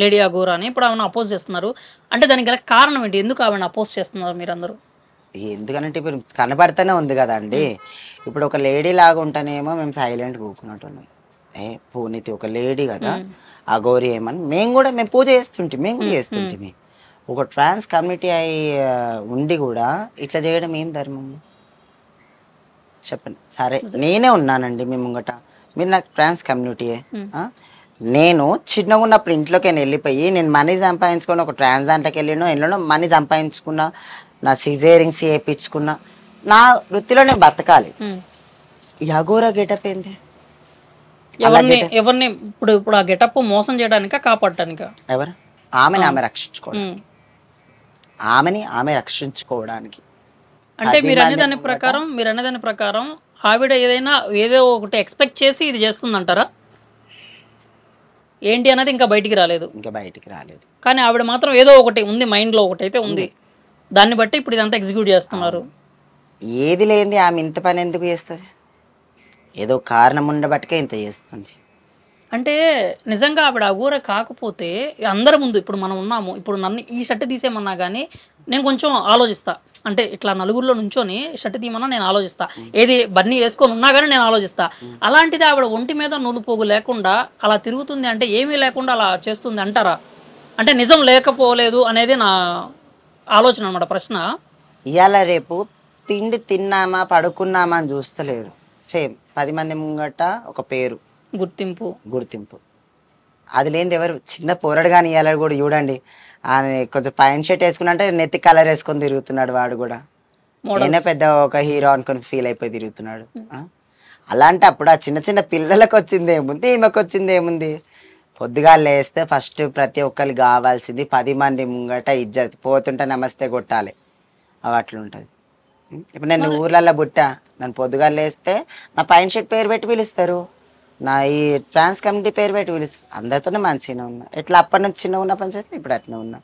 లేడీ అగోరా అని ఇప్పుడు ఆమెను అపోజ్ చేస్తున్నారు అంటే దానికి గల కారణం ఏంటి ఎందుకు ఆమెను అపోజ్ చేస్తున్నారు మీరందరూ ఎందుకంటే ఇప్పుడు కనబడతానే ఉంది కదండి ఇప్పుడు ఒక లేడీ లాగా ఉంటేనేమో మేము సైలెంట్ ఉన్నాం ఏ పూనీతి ఒక లేడీ కదా అగోరి ఏమని మేము కూడా మేము పూజ చేస్తుంటే మేము కూడా చేస్తుంటే ఒక ట్రాన్స్ కమ్యూనిటీ అయి ఉండి కూడా ఇట్లా చేయడం ఏం ధర్మం చెప్పండి సరే నేనే ఉన్నానండి మీ ముంగట మీరు నాకు ట్రాన్స్ కమ్యూనిటీయే నేను చిన్నగా ఉన్నప్పుడు ఇంట్లోకి నేను వెళ్ళిపోయి నేను మనీ సంపాదించుకొని ఒక ట్రాన్స్ దాంట్లోకి వెళ్ళినో ఎన్నో మనీ సంపాదించుకున్నా నా సిజేరింగ్స్ వేయించుకున్న నా వృత్తిలో నేను బతకాలి యగోరా గెటప్ ఏంటి ఎవరిని ఎవరిని ఇప్పుడు ఇప్పుడు ఆ గెటప్ మోసం చేయడానిక కాపాడటానిక ఎవరు ఆమెను ఆమె రక్షించుకోవడం ఆమెని ఆమె రక్షించుకోవడానికి అంటే మీరు అన్నదాని ప్రకారం మీరు అన్నదాని ప్రకారం ఆవిడ ఏదైనా ఏదో ఒకటి ఎక్స్పెక్ట్ చేసి ఇది చేస్తుందంటారా ఏంటి అన్నది ఇంకా బయటికి రాలేదు ఇంకా బయటికి రాలేదు కానీ ఆవిడ మాత్రం ఏదో ఒకటి ఉంది మైండ్లో ఒకటి అయితే ఉంది దాన్ని బట్టి ఇప్పుడు ఇదంతా ఎగ్జిక్యూట్ చేస్తున్నారు ఏది లేని ఆమె ఇంత పని ఎందుకు చేస్తుంది ఏదో కారణం ఉండబట్టుకే ఇంత చేస్తుంది అంటే నిజంగా ఆవిడ ఊర కాకపోతే అందరి ముందు ఇప్పుడు మనం ఉన్నాము ఇప్పుడు నన్ను ఈ షర్ట్ తీసేమన్నా కానీ నేను కొంచెం ఆలోచిస్తా అంటే ఇట్లా నలుగురిలో నుంచొని షర్ట్ తీయమన్నా నేను ఆలోచిస్తా ఏది బన్నీ వేసుకొని ఉన్నా కానీ నేను ఆలోచిస్తా అలాంటిది ఆవిడ ఒంటి మీద నూలుపోగు లేకుండా అలా తిరుగుతుంది అంటే ఏమీ లేకుండా అలా చేస్తుంది అంటారా అంటే నిజం లేకపోలేదు అనేది నా ఆలోచన అనమాట ప్రశ్న ఇవాళ రేపు తిండి తిన్నామా పడుకున్నామా అని చూస్తలేరు ఫేమ్ పది మంది ముంగట ఒక పేరు గుర్తింపు గుర్తింపు అది లేనిది ఎవరు చిన్న పోరాడు కానీ ఇవాళ కూడా చూడండి ఆయన కొంచెం ప్యాంట్ షర్ట్ వేసుకున్నంటే నెత్తి కలర్ వేసుకొని తిరుగుతున్నాడు వాడు కూడా నేనే పెద్ద ఒక హీరో అనుకుని ఫీల్ అయిపోయి తిరుగుతున్నాడు hmm. అలాంటి అప్పుడు ఆ చిన్న చిన్న పిల్లలకు వచ్చింది ఏముంది ఈమెకు వచ్చింది ఏముంది పొద్దుగా లేస్తే ఫస్ట్ ప్రతి ఒక్కరికి కావాల్సింది పది మంది ముంగట ఇజ్జత్ పోతుంటే నమస్తే కొట్టాలి అట్లుంటుంది ఇప్పుడు నేను ఊర్లలో బుట్టా నన్ను పొద్దుగా లేస్తే నా పైన షర్ట్ పేరు పెట్టి పిలుస్తారు నా ఈ ట్రాన్స్ కమ్యూనిటీ పేరు పెట్టి పిలుస్తారు అందరితోనే మంచిగానే ఉన్నా ఎట్లా అప్పటి నుంచి చిన్న ఉన్న చేస్తే ఇప్పుడు అట్లా ఉన్నా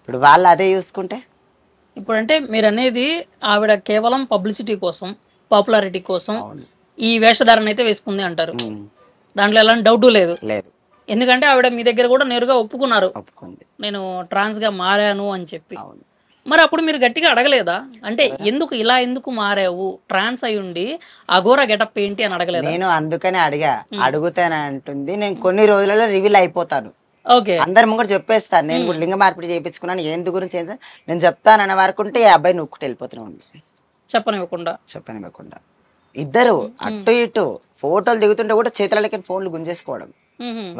ఇప్పుడు వాళ్ళు అదే చూసుకుంటే ఇప్పుడు అంటే మీరు అనేది ఆవిడ కేవలం పబ్లిసిటీ కోసం పాపులారిటీ కోసం ఈ వేషధారణ అయితే వేసుకుంది అంటారు దాంట్లో ఎలాంటి డౌట్ లేదు లేదు ఎందుకంటే ఆవిడ మీ దగ్గర కూడా నేరుగా ఒప్పుకున్నారు ఒప్పుకుంది నేను ట్రాన్స్ గా మారాను అని చెప్పి మరి అప్పుడు మీరు గట్టిగా అడగలేదా అంటే ఎందుకు ఇలా ఎందుకు మారావు ట్రాన్స్ అయి ఉండి అఘోర గెటప్ ఏంటి అని అడగలేదు నేను అందుకనే అడిగా అడుగుతానే అంటుంది నేను కొన్ని రోజులలో రివీల్ అయిపోతాను ఓకే అందరి ముందు చెప్పేస్తాను నేను కూడా లింగ మార్పిడి చేయించుకున్నాను ఎందుకు గురించి ఏంటి నేను చెప్తానన్న వరకు ఉంటే ఈ అబ్బాయి నొక్కుటి వెళ్ళిపోతున్నాను చెప్పనివ్వకుండా చెప్పనివ్వకుండా ఇద్దరు అటు ఇటు ఫోటోలు దిగుతుంటే కూడా చేతులకి ఫోన్లు గుంజేసుకోవడం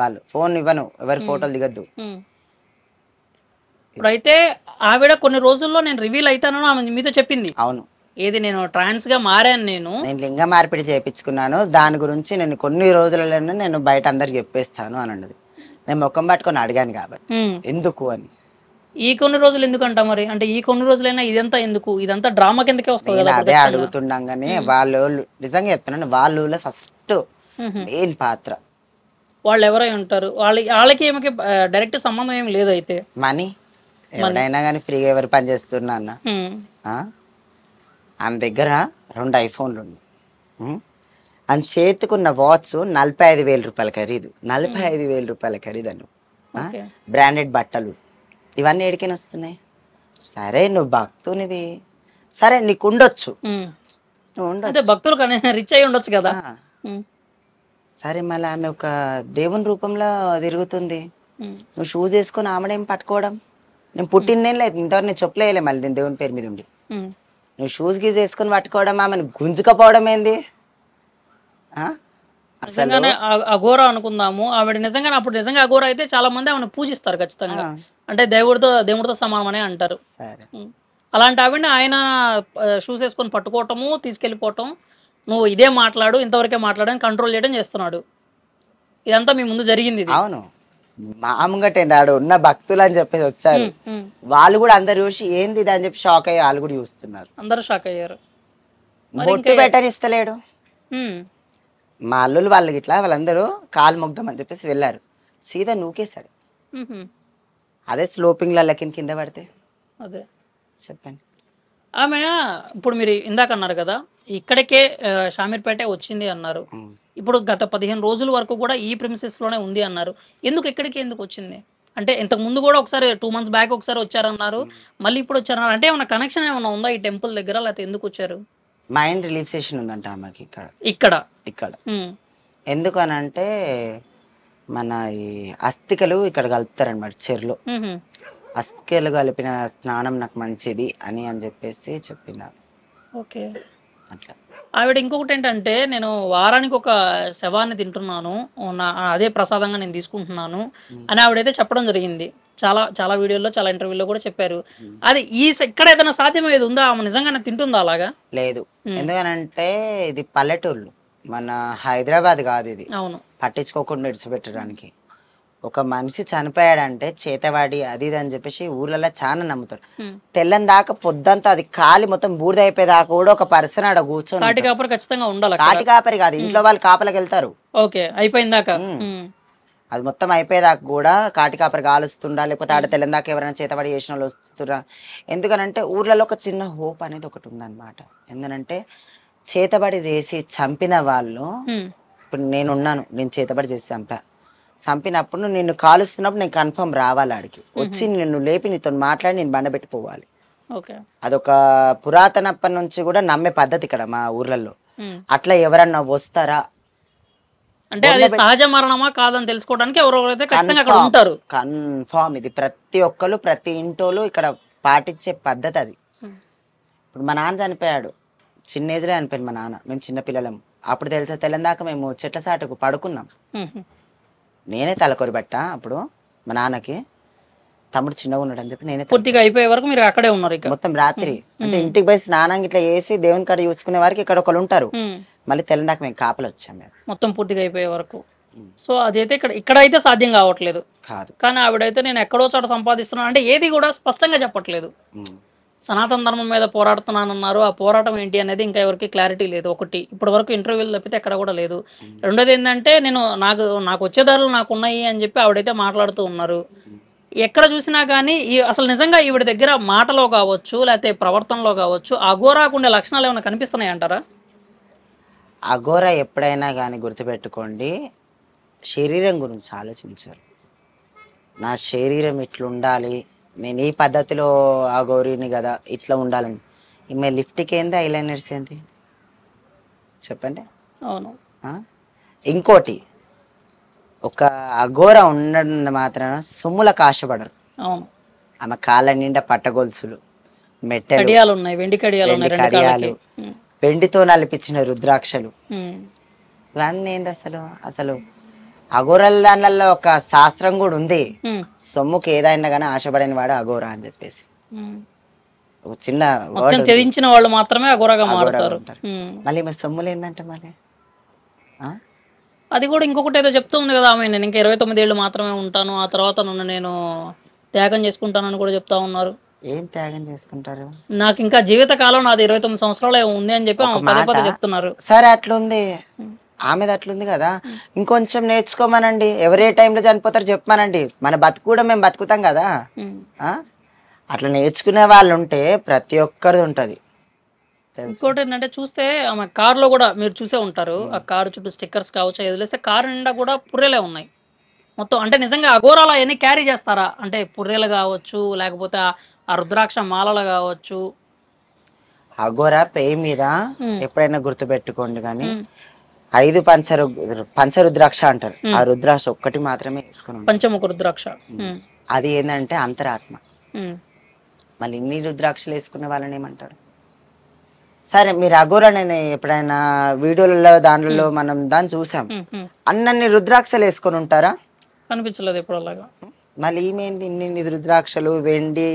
వాళ్ళు ఫోన్ ఇవ్వను ఎవరి ఫోటోలు దిగద్దు ఇప్పుడైతే ఆవిడ కొన్ని రోజుల్లో నేను రివీల్ అవుతానని ఆమె మీతో చెప్పింది అవును ఏది నేను ట్రాన్స్ గా మారాను నేను నేను లింగ మార్పిడి చేయించుకున్నాను దాని గురించి నేను కొన్ని రోజులలోనే నేను బయట అందరికి చెప్పేస్తాను అని అన్నది నేను ముఖం పట్టుకొని అడిగాను కాబట్టి ఎందుకు అని ఈ కొన్ని రోజులు ఎందుకు అంటాం మరి అంటే ఈ కొన్ని రోజులైనా ఇదంతా ఎందుకు ఇదంతా డ్రామా కిందకే వస్తుంది అదే అడుగుతుండగానే వాళ్ళు నిజంగా చెప్తున్నాను వాళ్ళు ఫస్ట్ మెయిన్ పాత్ర వాళ్ళు ఎవరై ఉంటారు వాళ్ళ వాళ్ళకి ఏమకి డైరెక్ట్ సంబంధం ఏం లేదు అయితే మనీ ఎవడైనా కానీ ఫ్రీగా ఎవరు పని చేస్తున్నా అన్న ఆమె దగ్గర రెండు ఐఫోన్లు ఉన్నాయి అని చేతుకున్న వాచ్ నలభై ఐదు వేల రూపాయల ఖరీదు నలభై ఐదు వేల రూపాయల ఖరీదు అను బ్రాండెడ్ బట్టలు ఇవన్నీ ఎడికైనా వస్తున్నాయి సరే నువ్వు భక్తునివి సరే నీకు ఉండొచ్చు భక్తులు రిచ్ అయి ఉండొచ్చు కదా సరే మళ్ళీ ఆమె ఒక దేవుని రూపంలో తిరుగుతుంది నువ్వు షూస్ వేసుకుని ఆమెడేం పట్టుకోవడం నేను పుట్టిన్నేం లేదు ఇంతవరకు నేను చెప్పలేయలే మళ్ళీ నేను దేవుని పేరు మీద ఉండి నువ్వు షూస్ గీజ్ వేసుకుని పట్టుకోవడం ఆమెను గుంజుకపోవడం ఏంది నిజంగానే అఘోర అనుకుందాము ఆవిడ నిజంగా అప్పుడు నిజంగా అఘోర అయితే చాలా మంది ఆమెను పూజిస్తారు ఖచ్చితంగా అంటే దేవుడితో దేవుడితో సమానమనే అంటారు అలాంటి ఆవిడని ఆయన షూస్ వేసుకొని పట్టుకోవటము తీసుకెళ్ళిపోవటం నువ్వు ఇదే మాట్లాడు ఇంతవరకే మాట్లాడని కంట్రోల్ చేయడం చేస్తున్నాడు ఇదంతా మీ ముందు జరిగింది అవును మామూలుగా ఆడు ఉన్న భక్తులు అని చెప్పేసి వచ్చారు వాళ్ళు కూడా అందరు చూసి ఏంది ఇది అని చెప్పి షాక్ అయ్యి వాళ్ళు కూడా చూస్తున్నారు అందరూ షాక్ అయ్యారు బొట్టు పెట్టని ఇస్తలేడు మా అల్లులు వాళ్ళకి ఇట్లా వాళ్ళందరూ కాలు మొగ్దాం అని చెప్పేసి వెళ్ళారు సీదా నూకేశాడు అదే స్లోపింగ్ లెక్కని కింద పడితే అదే చెప్పండి ఆమె ఇప్పుడు మీరు ఇందాక అన్నారు కదా ఇక్కడికే షామీర్పేట వచ్చింది అన్నారు ఇప్పుడు గత పదిహేను రోజుల వరకు కూడా ఈ ప్రిమిసెస్లోనే ఉంది అన్నారు ఎందుకు ఎక్కడికి ఎందుకు వచ్చింది అంటే ఇంతకు ముందు కూడా ఒకసారి టూ మంత్స్ బ్యాక్ ఒకసారి వచ్చారన్నారు hmm. మళ్ళీ ఇప్పుడు వచ్చారన్నారు అంటే ఏమైనా కనెక్షన్ ఏమైనా ఉందా ఈ టెంపుల్ దగ్గర లేకపోతే ఎందుకు వచ్చారు మైండ్ రిలీఫ్సేషన్ ఉందంట ఆమెకి ఇక్కడ ఇక్కడ ఇక్కడ hmm. ఎందుకు అని అంటే మన ఈ అస్థికలు ఇక్కడ కలుపుతారనమాట చెరులో అస్థికలు కలిపిన స్నానం నాకు మంచిది అని అని చెప్పేసి చెప్పింది ఓకే అట్లా ఆవిడ ఇంకొకటి ఏంటంటే నేను వారానికి ఒక శవాన్ని తింటున్నాను నా అదే ప్రసాదంగా నేను తీసుకుంటున్నాను అని ఆవిడైతే చెప్పడం జరిగింది చాలా చాలా వీడియోల్లో చాలా ఇంటర్వ్యూలో కూడా చెప్పారు అది ఈ ఎక్కడ ఏదైనా సాధ్యమేది ఉందా ఆమె నిజంగా తింటుందా అలాగా లేదు ఎందుకనంటే ఇది పల్లెటూళ్ళు మన హైదరాబాద్ కాదు ఇది అవును పట్టించుకోకుండా విడిచిపెట్టడానికి ఒక మనిషి చనిపోయాడంటే చేతవాడి అది ఇది అని చెప్పేసి ఊర్లలో చాలా నమ్ముతాడు తెల్లని దాకా పొద్దంతా అది కాలి మొత్తం అయిపోయేదాకా కూడా ఒక పర్సన్ ఆడ కూర్చొని కాటి కాపరి కాదు ఇంట్లో వాళ్ళు కాపలకి వెళ్తారు అది మొత్తం అయిపోయేదాకా కూడా కాటి కాపరి కాలుస్తుండా లేకపోతే ఆడ దాకా ఎవరైనా చేతబడి చేసిన వాళ్ళు వస్తురా ఎందుకనంటే ఊర్లలో ఒక చిన్న హోప్ అనేది ఒకటి ఉందన్నమాట ఎందుకంటే చేతబడి చేసి చంపిన వాళ్ళు ఇప్పుడు నేనున్నాను నేను చేతబడి చేసి చంపా చంపినప్పుడు నిన్ను కాలుస్తున్నప్పుడు నేను కన్ఫర్మ్ రావాలి ఆడికి వచ్చి నిన్ను లేపి నీతో మాట్లాడి నేను బండబెట్టిపోవాలి అదొక పురాతనప్పటి నుంచి కూడా నమ్మే పద్ధతి ఇక్కడ మా ఊర్లలో అట్లా ఎవరన్నా వస్తారా అంటే అది సహజ మరణమా కాదని తెలుసుకోవడానికి ఉంటారు కన్ఫామ్ ఇది ప్రతి ఒక్కరు ప్రతి ఇంటోళ్ళు ఇక్కడ పాటించే పద్ధతి అది ఇప్పుడు మా నాన్న చనిపోయాడు చిన్న ఏజ్లో చనిపోయింది మా నాన్న మేము చిన్నపిల్లలం అప్పుడు తెలిసే తెలియదాకా మేము చెట్ల సాటుకు పడుకున్నాం నేనే తలకొరి పెట్టా అప్పుడు మా నాన్నకి తమ్ముడు చిన్నగా ఉన్నాడు అని చెప్పి నేనే పూర్తిగా అయిపోయే వరకు మీరు అక్కడే ఉన్నారు మొత్తం రాత్రి అంటే ఇంటికి పోయి స్నానం ఇట్లా చేసి దేవుని కాడ చూసుకునే వారికి ఇక్కడ ఒకళ్ళు ఉంటారు మళ్ళీ తెల్లందాక మేము కాపలు వచ్చాం మేము మొత్తం పూర్తిగా అయిపోయే వరకు సో అదైతే ఇక్కడ ఇక్కడ అయితే సాధ్యం కావట్లేదు కాదు కానీ ఆవిడైతే నేను ఎక్కడో చోట సంపాదిస్తున్నాను అంటే ఏది కూడా స్పష్టంగా చెప్పట్లేదు సనాతన ధర్మం మీద పోరాడుతున్నానన్నారు ఆ పోరాటం ఏంటి అనేది ఇంకా ఎవరికి క్లారిటీ లేదు ఒకటి ఇప్పటి వరకు ఇంటర్వ్యూలు తప్పితే ఎక్కడ కూడా లేదు రెండోది ఏంటంటే నేను నాకు నాకు వచ్చే ధరలు నాకు ఉన్నాయి అని చెప్పి ఆవిడైతే మాట్లాడుతూ ఉన్నారు ఎక్కడ చూసినా కానీ ఈ అసలు నిజంగా ఈవిడ దగ్గర మాటలో కావచ్చు లేకపోతే ప్రవర్తనలో కావచ్చు అఘోరాకుండే లక్షణాలు ఏమైనా కనిపిస్తున్నాయి అంటారా అఘోరా ఎప్పుడైనా కానీ గుర్తుపెట్టుకోండి శరీరం గురించి ఆలోచించారు నా శరీరం ఇట్లుండాలి నేను ఈ పద్ధతిలో ఆ గౌరీని కదా ఇట్లా ఉండాలని ఈమె లిఫ్ట్కి ఏంది ఐలైనర్స్ ఏంది చెప్పండి అవును ఇంకోటి ఒక అఘోర ఉండడం మాత్రం సొమ్ముల కాశపడరు అవును ఆమె కాళ్ళ నిండా పట్టగొలుసులు మెట్టలు ఉన్నాయి వెండి కడియాలు వెండితో నలిపించిన రుద్రాక్షలు ఇవన్నీ ఏంది అసలు అసలు అఘోరల దానిలో ఒక శాస్త్రం కూడా ఉంది సొమ్ముకి ఏదైనా కానీ ఆశపడిన వాడు అఘోరా అని చెప్పేసి ఒక చిన్న చదివించిన వాళ్ళు మాత్రమే అఘోరగా మారుతారు మళ్ళీ మరి సొమ్ములు ఏంటంటే మళ్ళీ అది కూడా ఇంకొకటి ఏదో చెప్తూ ఉంది కదా ఆమె నేను ఇంకా ఇరవై తొమ్మిది ఏళ్ళు మాత్రమే ఉంటాను ఆ తర్వాత నన్ను నేను త్యాగం చేసుకుంటానని కూడా చెప్తా ఉన్నారు ఏం త్యాగం చేసుకుంటారు నాకు ఇంకా జీవిత కాలం నాది ఇరవై తొమ్మిది సంవత్సరాలు ఉంది అని చెప్పి చెప్తున్నారు సరే అట్లుంది ఆమెది అట్లుంది కదా ఇంకొంచెం నేర్చుకోమనండి ఎవరే టైంలో చనిపోతారు చెప్పమనండి మన బతుకు కూడా మేము బతుకుతాం కదా అట్లా నేర్చుకునే వాళ్ళు ఉంటే ప్రతి ఒక్కరిది ఉంటుంది ఇంకోటి ఏంటంటే చూస్తే ఆమె కారులో కూడా మీరు చూసే ఉంటారు ఆ కారు చుట్టూ స్టిక్కర్స్ కావచ్చు వదిలేస్తే కారు నిండా కూడా పుర్రెలే ఉన్నాయి మొత్తం అంటే నిజంగా అఘోరాలు అవన్నీ క్యారీ చేస్తారా అంటే పుర్రెలు కావచ్చు లేకపోతే ఆ రుద్రాక్ష మాలలు కావచ్చు అఘోరా పేయి మీద ఎప్పుడైనా గుర్తు పెట్టుకోండి కానీ ఐదు పంచరు పంచ అంటారు ఆ రుద్రాక్ష ఒక్కటి మాత్రమే వేసుకున్నాం పంచముఖ రుద్రాక్ష అది ఏంటంటే అంతరాత్మ మళ్ళీ ఇన్ని రుద్రాక్షలు వేసుకునే వాళ్ళని ఏమంటారు సరే మీరు అఘోరణని ఎప్పుడైనా వీడియోలలో దాంట్లో మనం దాన్ని చూసాం అన్నన్ని రుద్రాక్షలు వేసుకొని ఉంటారా కనిపించలేదు ఎప్పుడు మళ్ళీ ఏమేంది ఇన్ని రుద్రాక్షలు వెండి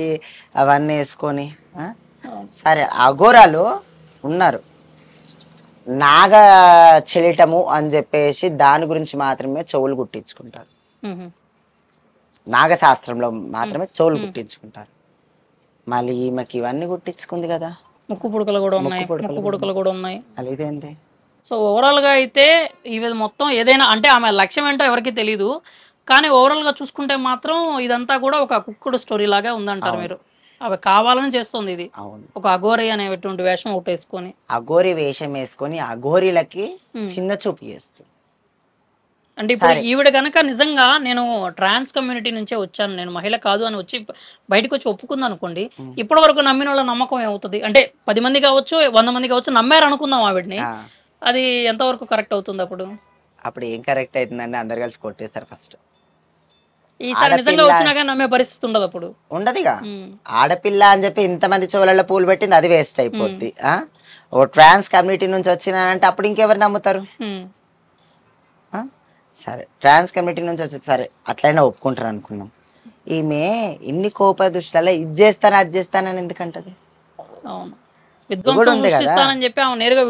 అవన్నీ వేసుకొని సరే అఘోరాలు ఉన్నారు నాగ చెలిటము అని చెప్పేసి దాని గురించి మాత్రమే చెవులు కుట్టించుకుంటారు నాగశాస్త్రంలో మాత్రమే చెవులు కుట్టించుకుంటారు మళ్ళీ ఈమెకి ఇవన్నీ కుట్టించుకుంది కదా ముక్కు పుడకలు కూడా ఉన్నాయి ముక్కు పుడకలు కూడా ఉన్నాయి అలాగేంటి సో ఓవరాల్గా అయితే ఇవి మొత్తం ఏదైనా అంటే ఆమె లక్ష్యం ఏంటో ఎవరికి తెలియదు కానీ ఓవరాల్గా చూసుకుంటే మాత్రం ఇదంతా కూడా ఒక కుక్కుడు స్టోరీ లాగా ఉందంటారు మీరు అవి కావాలని చేస్తుంది ఇది అవును ఒక అఘోరి అనేటువంటి వేషం ఒకటి వేసుకొని అఘోరి వేషం వేసుకొని అఘోరిలకి చిన్న చూపు చేస్తుంది అంటే ఇప్పుడు ఈవిడ కనుక నిజంగా నేను ట్రాన్స్ కమ్యూనిటీ నుంచే వచ్చాను నేను మహిళ కాదు అని వచ్చి బయటకు వచ్చి ఒప్పుకుంది అనుకోండి ఇప్పటి వరకు నమ్మిన వాళ్ళ నమ్మకం ఏమవుతుంది అంటే పది మంది కావచ్చు వంద మంది కావచ్చు నమ్మారు అనుకుందాం ఆవిడని అది ఎంతవరకు కరెక్ట్ అవుతుంది అప్పుడు అప్పుడు ఏం కరెక్ట్ అవుతుందండి అందరు కలిసి కొట్టేస్తారు ఫస్ట్ నమ్మే పరిస్థితి ఉండదు అప్పుడు ఉండదుగా ఆడపిల్ల అని చెప్పి ఇంతమంది చోళ్ళ పూలు పెట్టింది అది వేస్ట్ అయిపోద్ది ఓ ట్రాన్స్ కమ్యూనిటీ నుంచి వచ్చినానంటే అప్పుడు ఇంకెవరు నమ్ముతారు సరే ట్రాన్స్ కమ్యూనిటీ నుంచి వచ్చేది సరే అట్లయినా ఒప్పుకుంటారు అనుకున్నాం ఈమె ఇన్ని కోప దృష్టిలో ఇది చేస్తాను అది చేస్తాను అని ఎందుకంటది చెప్పి నేరుగా